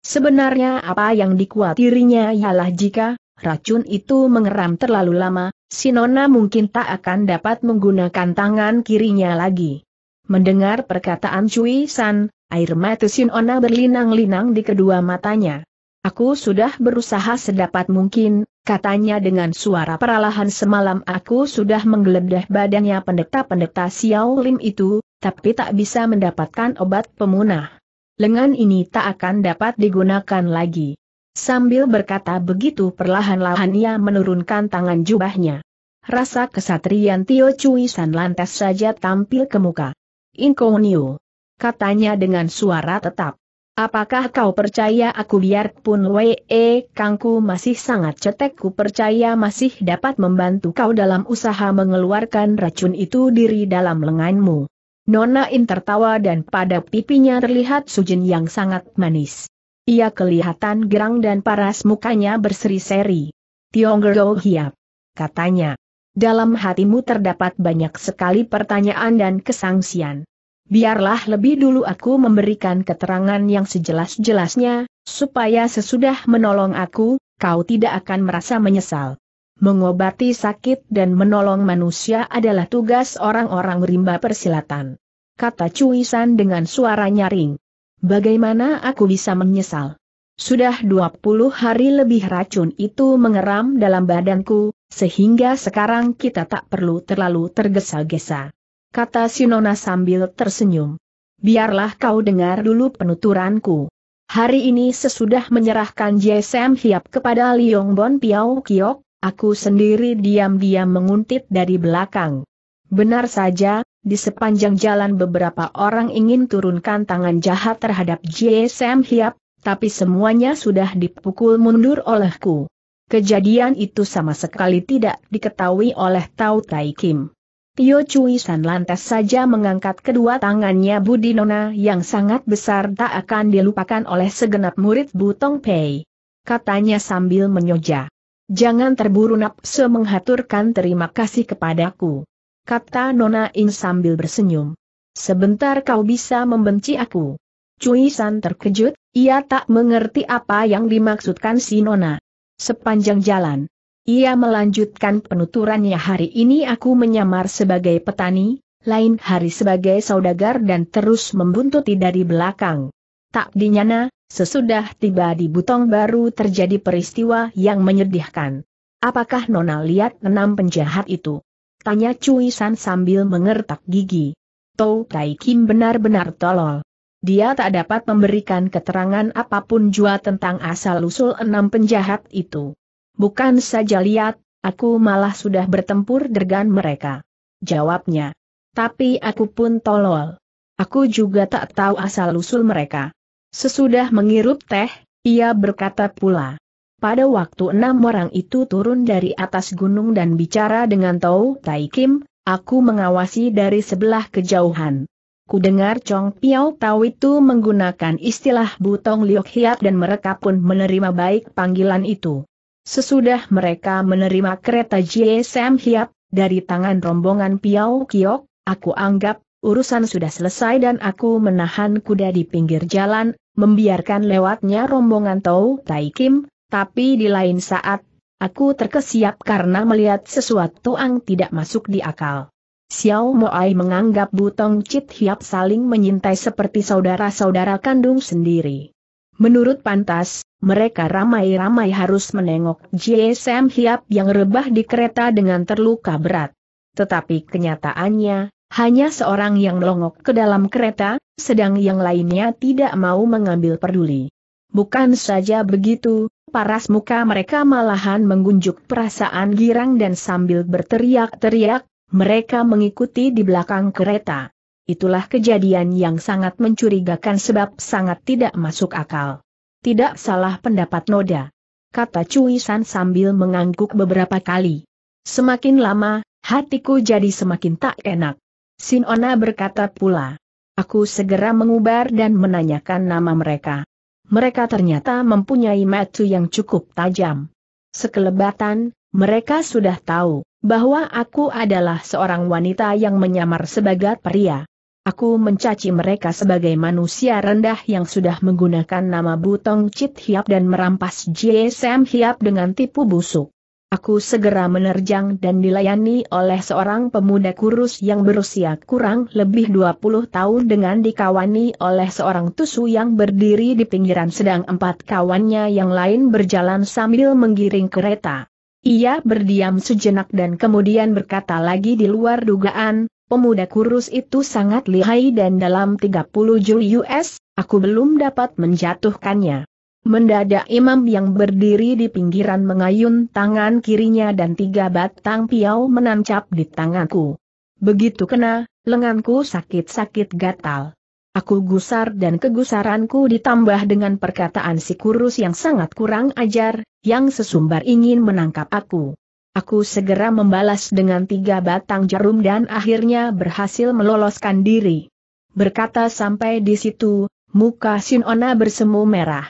Sebenarnya apa yang dikhawatirinya ialah jika racun itu mengeram terlalu lama, Sinona mungkin tak akan dapat menggunakan tangan kirinya lagi. Mendengar perkataan Cui San, air mata Sinona berlinang-linang di kedua matanya. Aku sudah berusaha sedapat mungkin Katanya dengan suara peralahan semalam aku sudah menggeledah badannya pendeta-pendeta Xiao Lim itu, tapi tak bisa mendapatkan obat pemunah. Lengan ini tak akan dapat digunakan lagi. Sambil berkata begitu perlahan-lahan ia menurunkan tangan jubahnya. Rasa kesatrian Tio Cui San lantas saja tampil ke muka. Inkonio. Katanya dengan suara tetap. Apakah kau percaya aku biarpun Wei e, Kangku masih sangat cetek ku percaya masih dapat membantu kau dalam usaha mengeluarkan racun itu diri dalam lenganmu. Nona In tertawa dan pada pipinya terlihat sujin yang sangat manis. Ia kelihatan gerang dan paras mukanya berseri-seri. Tionggergo hiap. Katanya. Dalam hatimu terdapat banyak sekali pertanyaan dan kesangsian biarlah lebih dulu aku memberikan keterangan yang sejelas-jelasnya, supaya sesudah menolong aku, kau tidak akan merasa menyesal. Mengobati sakit dan menolong manusia adalah tugas orang-orang rimba persilatan. Kata Cuisan dengan suara nyaring. Bagaimana aku bisa menyesal? Sudah 20 hari lebih racun itu mengeram dalam badanku, sehingga sekarang kita tak perlu terlalu tergesa-gesa kata Sinona sambil tersenyum. Biarlah kau dengar dulu penuturanku. Hari ini sesudah menyerahkan JSM Hiap kepada Liong Bon Piao Kiok, aku sendiri diam-diam menguntit dari belakang. Benar saja, di sepanjang jalan beberapa orang ingin turunkan tangan jahat terhadap JSM Hiap, tapi semuanya sudah dipukul mundur olehku. Kejadian itu sama sekali tidak diketahui oleh Tau Tai Kim. Tio Cui San lantas saja mengangkat kedua tangannya Budi Nona yang sangat besar tak akan dilupakan oleh segenap murid Butong Pei. Katanya sambil menyoja. Jangan terburu nafsu menghaturkan terima kasih kepadaku. Kata Nona In sambil bersenyum. Sebentar kau bisa membenci aku. Cui San terkejut, ia tak mengerti apa yang dimaksudkan si Nona. Sepanjang jalan, ia melanjutkan penuturannya hari ini aku menyamar sebagai petani, lain hari sebagai saudagar dan terus membuntuti dari belakang. Tak dinyana, sesudah tiba di Butong baru terjadi peristiwa yang menyedihkan. Apakah Nona lihat enam penjahat itu? Tanya Cui San sambil mengertak gigi. Tau Tai Kim benar-benar tolol. Dia tak dapat memberikan keterangan apapun jua tentang asal-usul enam penjahat itu. Bukan saja lihat, aku malah sudah bertempur dengan mereka. Jawabnya. Tapi aku pun tolol. Aku juga tak tahu asal-usul mereka. Sesudah mengirup teh, ia berkata pula. Pada waktu enam orang itu turun dari atas gunung dan bicara dengan Tau Tai Kim, aku mengawasi dari sebelah kejauhan. Kudengar Chong Piao Tau itu menggunakan istilah Butong Liok Hiap dan mereka pun menerima baik panggilan itu. Sesudah mereka menerima kereta JSM Hiap, dari tangan rombongan Piao Kiok, aku anggap, urusan sudah selesai dan aku menahan kuda di pinggir jalan, membiarkan lewatnya rombongan Tau Tai Kim, tapi di lain saat, aku terkesiap karena melihat sesuatu yang tidak masuk di akal. Xiao Moai menganggap Butong Chit Hiap saling menyintai seperti saudara-saudara kandung sendiri. Menurut pantas, mereka ramai-ramai harus menengok JSM Hiap yang rebah di kereta dengan terluka berat. Tetapi kenyataannya, hanya seorang yang melongok ke dalam kereta, sedang yang lainnya tidak mau mengambil peduli. Bukan saja begitu, paras muka mereka malahan mengunjuk perasaan girang dan sambil berteriak-teriak, mereka mengikuti di belakang kereta itulah kejadian yang sangat mencurigakan sebab sangat tidak masuk akal. Tidak salah pendapat Noda. Kata Cui San sambil mengangguk beberapa kali. Semakin lama, hatiku jadi semakin tak enak. Sinona berkata pula. Aku segera mengubar dan menanyakan nama mereka. Mereka ternyata mempunyai metu yang cukup tajam. Sekelebatan, mereka sudah tahu bahwa aku adalah seorang wanita yang menyamar sebagai pria. Aku mencaci mereka sebagai manusia rendah yang sudah menggunakan nama Butong Chit Hiap dan merampas JSM Hiap dengan tipu busuk. Aku segera menerjang dan dilayani oleh seorang pemuda kurus yang berusia kurang lebih 20 tahun dengan dikawani oleh seorang tusu yang berdiri di pinggiran sedang empat kawannya yang lain berjalan sambil menggiring kereta. Ia berdiam sejenak dan kemudian berkata lagi di luar dugaan, Pemuda kurus itu sangat lihai dan dalam 30 jul US, aku belum dapat menjatuhkannya. Mendadak imam yang berdiri di pinggiran mengayun tangan kirinya dan tiga batang piau menancap di tanganku. Begitu kena, lenganku sakit-sakit gatal. Aku gusar dan kegusaranku ditambah dengan perkataan si kurus yang sangat kurang ajar, yang sesumbar ingin menangkap aku. Aku segera membalas dengan tiga batang jarum dan akhirnya berhasil meloloskan diri. Berkata sampai di situ, muka Sinona bersemu merah.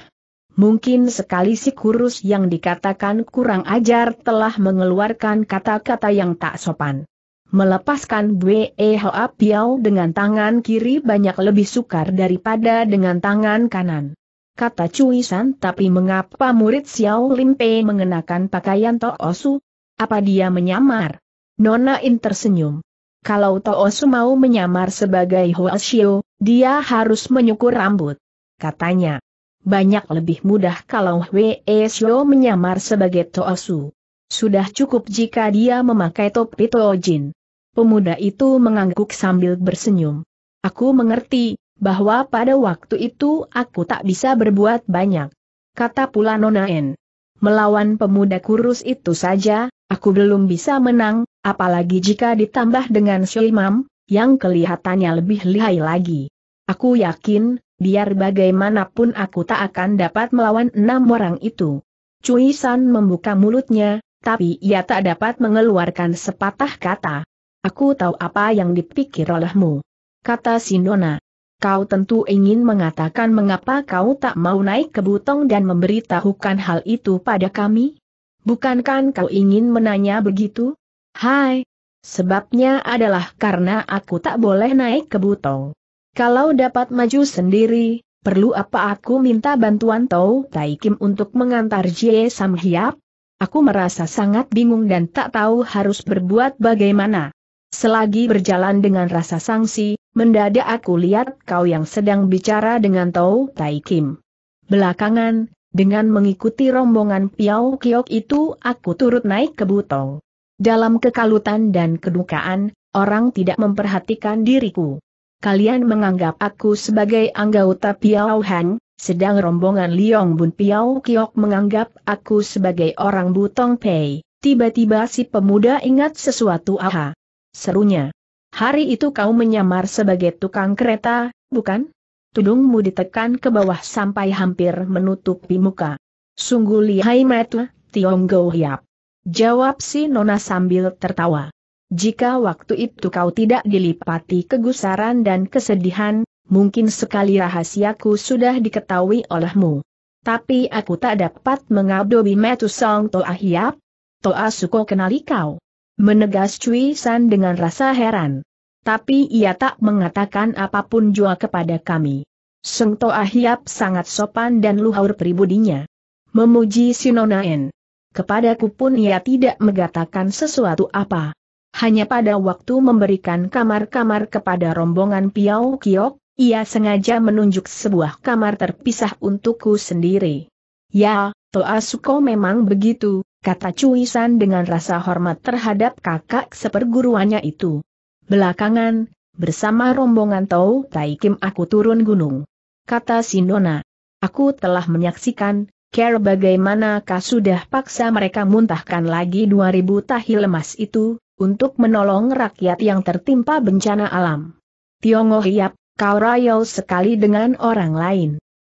Mungkin sekali si kurus yang dikatakan kurang ajar telah mengeluarkan kata-kata yang tak sopan. Melepaskan Bwehoa Piao dengan tangan kiri banyak lebih sukar daripada dengan tangan kanan kata Cui San tapi mengapa murid Xiao Lim Pei mengenakan pakaian Toosu, apa dia menyamar? Nona In tersenyum. Kalau Toosu mau menyamar sebagai Hoashio, dia harus menyukur rambut. Katanya, banyak lebih mudah kalau Hwee Shio menyamar sebagai Toosu. Sudah cukup jika dia memakai topi Toojin. Pemuda itu mengangguk sambil bersenyum. Aku mengerti, bahwa pada waktu itu aku tak bisa berbuat banyak. Kata pula Nona En. Melawan pemuda kurus itu saja, aku belum bisa menang, apalagi jika ditambah dengan Imam, yang kelihatannya lebih lihai lagi. Aku yakin, biar bagaimanapun aku tak akan dapat melawan enam orang itu. Cui San membuka mulutnya, tapi ia tak dapat mengeluarkan sepatah kata. Aku tahu apa yang dipikir olehmu. Kata Sindona. Kau tentu ingin mengatakan mengapa kau tak mau naik ke butong dan memberitahukan hal itu pada kami? Bukankah kau ingin menanya begitu? Hai. Sebabnya adalah karena aku tak boleh naik ke butong. Kalau dapat maju sendiri, perlu apa aku minta bantuan Tau Kim untuk mengantar Jie Sam Hiap? Aku merasa sangat bingung dan tak tahu harus berbuat bagaimana. Selagi berjalan dengan rasa sangsi, mendadak aku lihat kau yang sedang bicara dengan Tau Kim. Belakangan, dengan mengikuti rombongan Piao Kiok itu aku turut naik ke Butong. Dalam kekalutan dan kedukaan, orang tidak memperhatikan diriku. Kalian menganggap aku sebagai anggota Piao Hang, sedang rombongan Liong Bun Piao Kiok menganggap aku sebagai orang Butong Pei. Tiba-tiba si pemuda ingat sesuatu aha. Serunya. Hari itu kau menyamar sebagai tukang kereta, bukan? tudungmu ditekan ke bawah sampai hampir menutupi muka. Sungguh lihai metu, Tiong Go Hiap. Jawab si Nona sambil tertawa. Jika waktu itu kau tidak dilipati kegusaran dan kesedihan, mungkin sekali rahasiaku sudah diketahui olehmu. Tapi aku tak dapat mengabdobi metu song toa hiap. Toa suko kenali kau. Menegas Cui San dengan rasa heran tapi ia tak mengatakan apapun jua kepada kami. Seng Toa Hiap sangat sopan dan luhur pribudinya. Memuji Sinonaen. Kepadaku pun ia tidak mengatakan sesuatu apa. Hanya pada waktu memberikan kamar-kamar kepada rombongan Piau Kiok, ia sengaja menunjuk sebuah kamar terpisah untukku sendiri. Ya, Toa Suko memang begitu, kata Cui San dengan rasa hormat terhadap kakak seperguruannya itu. Belakangan, bersama rombongan Tau Taikim aku turun gunung. Kata Sinona. Aku telah menyaksikan, care bagaimana kau sudah paksa mereka muntahkan lagi 2000 tahi lemas itu, untuk menolong rakyat yang tertimpa bencana alam. Tionghoa oh, iya, Hiap, kau rayau sekali dengan orang lain.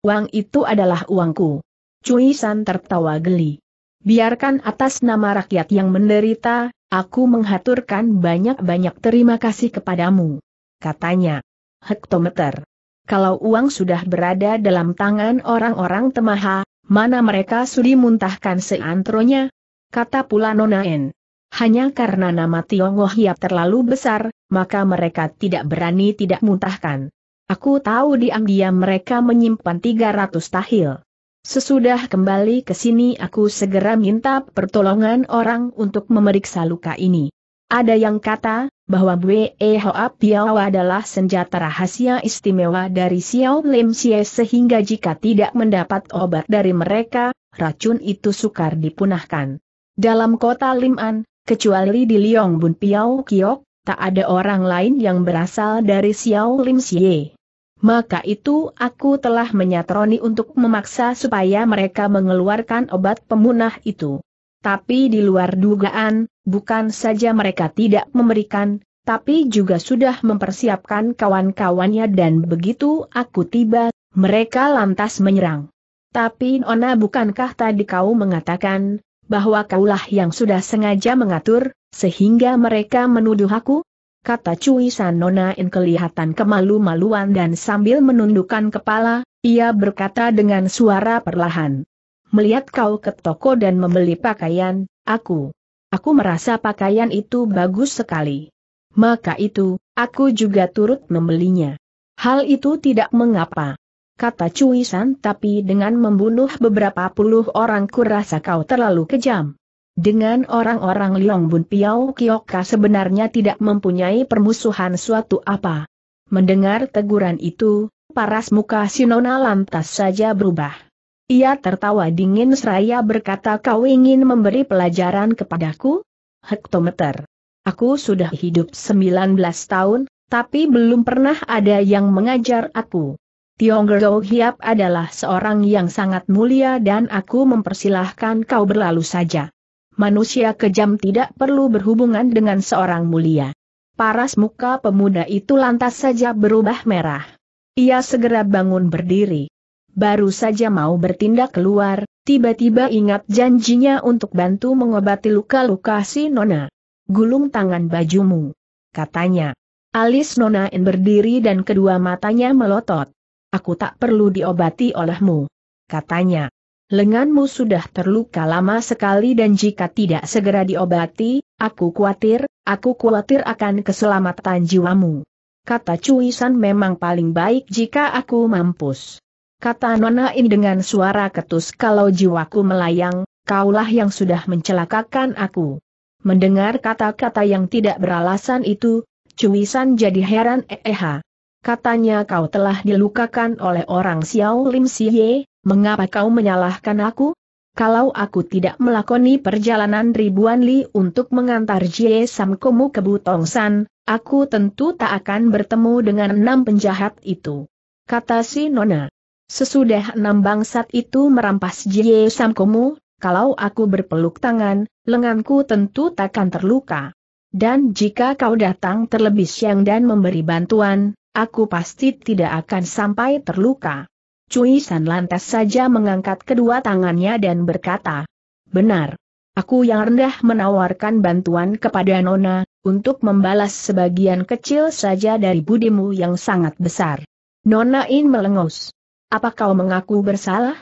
Uang itu adalah uangku. Cui San tertawa geli. Biarkan atas nama rakyat yang menderita, aku menghaturkan banyak-banyak terima kasih kepadamu. Katanya. Hektometer. Kalau uang sudah berada dalam tangan orang-orang temaha, mana mereka sudi muntahkan seantronya? Kata pula Nonaen. Hanya karena nama Tionghoa Hiap terlalu besar, maka mereka tidak berani tidak muntahkan. Aku tahu diam-diam mereka menyimpan 300 tahil. Sesudah kembali ke sini aku segera minta pertolongan orang untuk memeriksa luka ini. Ada yang kata, bahwa Bwe Hoa Piao adalah senjata rahasia istimewa dari Xiao Lim Xie sehingga jika tidak mendapat obat dari mereka, racun itu sukar dipunahkan. Dalam kota Lim An, kecuali di Liong Bun Piao Kiok, tak ada orang lain yang berasal dari Xiao Lim Xie. Maka itu aku telah menyatroni untuk memaksa supaya mereka mengeluarkan obat pemunah itu. Tapi di luar dugaan, bukan saja mereka tidak memberikan, tapi juga sudah mempersiapkan kawan-kawannya dan begitu aku tiba, mereka lantas menyerang. Tapi Nona bukankah tadi kau mengatakan, bahwa kaulah yang sudah sengaja mengatur, sehingga mereka menuduh aku? kata Cui San Nona In kelihatan kemalu-maluan dan sambil menundukkan kepala, ia berkata dengan suara perlahan. Melihat kau ke toko dan membeli pakaian, aku. Aku merasa pakaian itu bagus sekali. Maka itu, aku juga turut membelinya. Hal itu tidak mengapa kata Cui San tapi dengan membunuh beberapa puluh orang kurasa kau terlalu kejam. Dengan orang-orang Liong Bun Piao Kioka sebenarnya tidak mempunyai permusuhan suatu apa. Mendengar teguran itu, paras muka Sinona lantas saja berubah. Ia tertawa dingin seraya berkata kau ingin memberi pelajaran kepadaku? Hektometer. Aku sudah hidup 19 tahun, tapi belum pernah ada yang mengajar aku. Tionggo Hiap adalah seorang yang sangat mulia dan aku mempersilahkan kau berlalu saja manusia kejam tidak perlu berhubungan dengan seorang mulia. Paras muka pemuda itu lantas saja berubah merah. Ia segera bangun berdiri. Baru saja mau bertindak keluar, tiba-tiba ingat janjinya untuk bantu mengobati luka-luka si Nona. Gulung tangan bajumu. Katanya. Alis Nona En berdiri dan kedua matanya melotot. Aku tak perlu diobati olehmu. Katanya. Lenganmu sudah terluka lama sekali dan jika tidak segera diobati, aku khawatir, aku khawatir akan keselamatan jiwamu. Kata Cuisan memang paling baik jika aku mampus. Kata Nona In dengan suara ketus kalau jiwaku melayang, kaulah yang sudah mencelakakan aku. Mendengar kata-kata yang tidak beralasan itu, Cuisan jadi heran eh -eha. Eh, Katanya kau telah dilukakan oleh orang Xiao Lim Siye, mengapa kau menyalahkan aku? Kalau aku tidak melakoni perjalanan ribuan li untuk mengantar Jie Samkomu ke Butongsan, aku tentu tak akan bertemu dengan enam penjahat itu. Kata si Nona. Sesudah enam bangsat itu merampas Jie Samkomu, kalau aku berpeluk tangan, lenganku tentu takkan terluka. Dan jika kau datang terlebih siang dan memberi bantuan, aku pasti tidak akan sampai terluka. Cui San lantas saja mengangkat kedua tangannya dan berkata, Benar. Aku yang rendah menawarkan bantuan kepada Nona, untuk membalas sebagian kecil saja dari budimu yang sangat besar. Nona In melengus. Apa kau mengaku bersalah?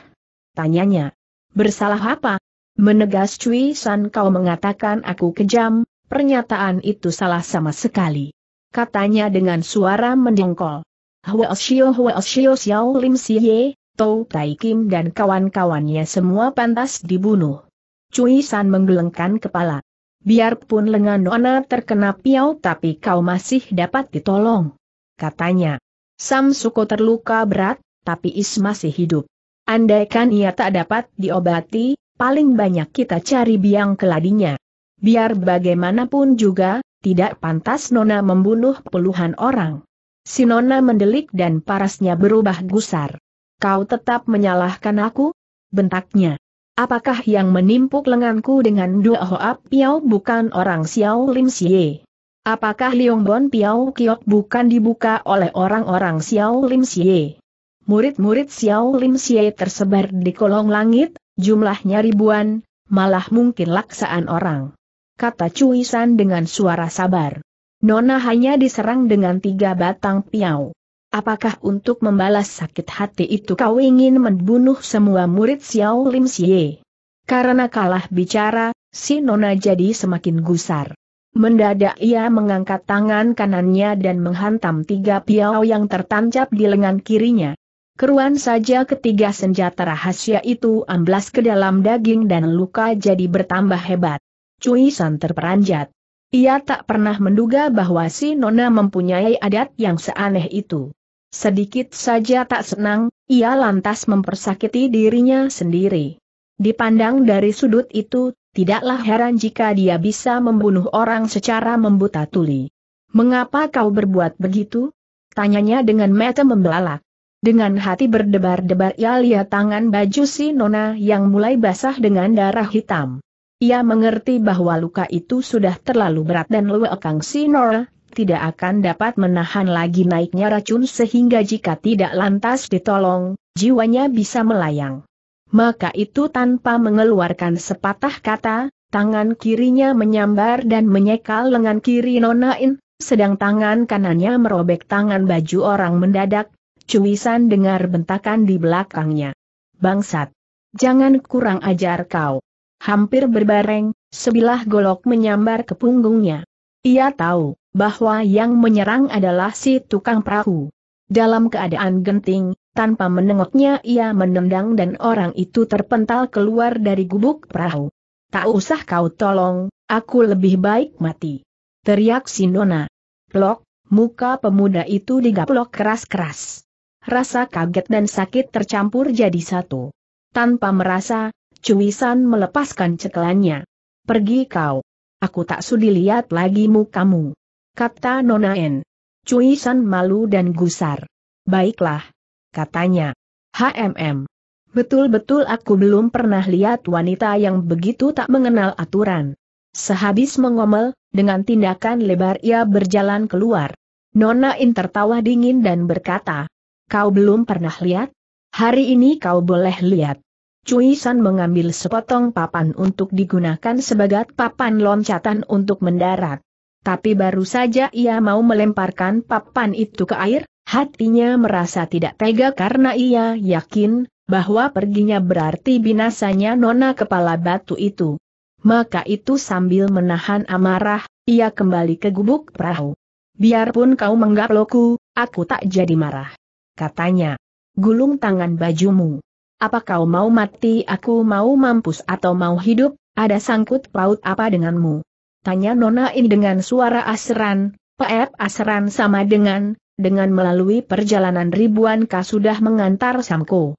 Tanyanya. Bersalah apa? Menegas Cui San kau mengatakan aku kejam, pernyataan itu salah sama sekali katanya dengan suara mendengkol. Huoshio Huoshio Xiao Lim Siye, Tou Tai Kim dan kawan-kawannya semua pantas dibunuh. Cui San menggelengkan kepala. Biarpun lengan Nona terkena piau tapi kau masih dapat ditolong. Katanya. Sam Suko terluka berat, tapi Is masih hidup. Andaikan ia tak dapat diobati, paling banyak kita cari biang keladinya. Biar bagaimanapun juga, tidak pantas Nona membunuh puluhan orang. Si Nona mendelik dan parasnya berubah gusar. Kau tetap menyalahkan aku? Bentaknya. Apakah yang menimpuk lenganku dengan dua hoap piau bukan orang Xiao Lim Xie? Apakah Liong Bon Piao Kiok bukan dibuka oleh orang-orang Xiao Lim Xie? Murid-murid Xiao Lim Xie tersebar di kolong langit, jumlahnya ribuan, malah mungkin laksaan orang kata Cui San dengan suara sabar. Nona hanya diserang dengan tiga batang piau. Apakah untuk membalas sakit hati itu kau ingin membunuh semua murid Xiao Lim Xie? Karena kalah bicara, si Nona jadi semakin gusar. Mendadak ia mengangkat tangan kanannya dan menghantam tiga piau yang tertancap di lengan kirinya. Keruan saja ketiga senjata rahasia itu amblas ke dalam daging dan luka jadi bertambah hebat. Cui San terperanjat. Ia tak pernah menduga bahwa si Nona mempunyai adat yang seaneh itu. Sedikit saja tak senang, ia lantas mempersakiti dirinya sendiri. Dipandang dari sudut itu, tidaklah heran jika dia bisa membunuh orang secara membuta tuli. Mengapa kau berbuat begitu? Tanyanya dengan mata membelalak. Dengan hati berdebar-debar ia lihat tangan baju si Nona yang mulai basah dengan darah hitam. Ia mengerti bahwa luka itu sudah terlalu berat dan Lue Kang Sinor tidak akan dapat menahan lagi naiknya racun sehingga jika tidak lantas ditolong, jiwanya bisa melayang. Maka itu tanpa mengeluarkan sepatah kata, tangan kirinya menyambar dan menyekal lengan kiri Nonain, sedang tangan kanannya merobek tangan baju orang mendadak, cuisan dengar bentakan di belakangnya. Bangsat! Jangan kurang ajar kau! Hampir berbareng, sebilah golok menyambar ke punggungnya. Ia tahu bahwa yang menyerang adalah si tukang perahu. Dalam keadaan genting, tanpa menengoknya ia menendang dan orang itu terpental keluar dari gubuk perahu. Tak usah kau tolong, aku lebih baik mati. Teriak si Nona. Plok, muka pemuda itu digaplok keras-keras. Rasa kaget dan sakit tercampur jadi satu. Tanpa merasa, Cuisan melepaskan cekelannya. Pergi kau. Aku tak sudi lihat lagi mukamu. Kata Nona N. Cuisan malu dan gusar. Baiklah. Katanya. HMM. Betul-betul aku belum pernah lihat wanita yang begitu tak mengenal aturan. Sehabis mengomel, dengan tindakan lebar ia berjalan keluar. Nona In tertawa dingin dan berkata, Kau belum pernah lihat? Hari ini kau boleh lihat. Cui San mengambil sepotong papan untuk digunakan sebagai papan loncatan untuk mendarat. Tapi baru saja ia mau melemparkan papan itu ke air, hatinya merasa tidak tega karena ia yakin bahwa perginya berarti binasanya nona kepala batu itu. Maka itu sambil menahan amarah, ia kembali ke gubuk perahu. Biarpun kau menggaploku, aku tak jadi marah. Katanya. Gulung tangan bajumu. Apa kau mau mati aku mau mampus atau mau hidup, ada sangkut paut apa denganmu? Tanya Nona In dengan suara aseran, Pep aseran sama dengan, dengan melalui perjalanan ribuan kah sudah mengantar Samko.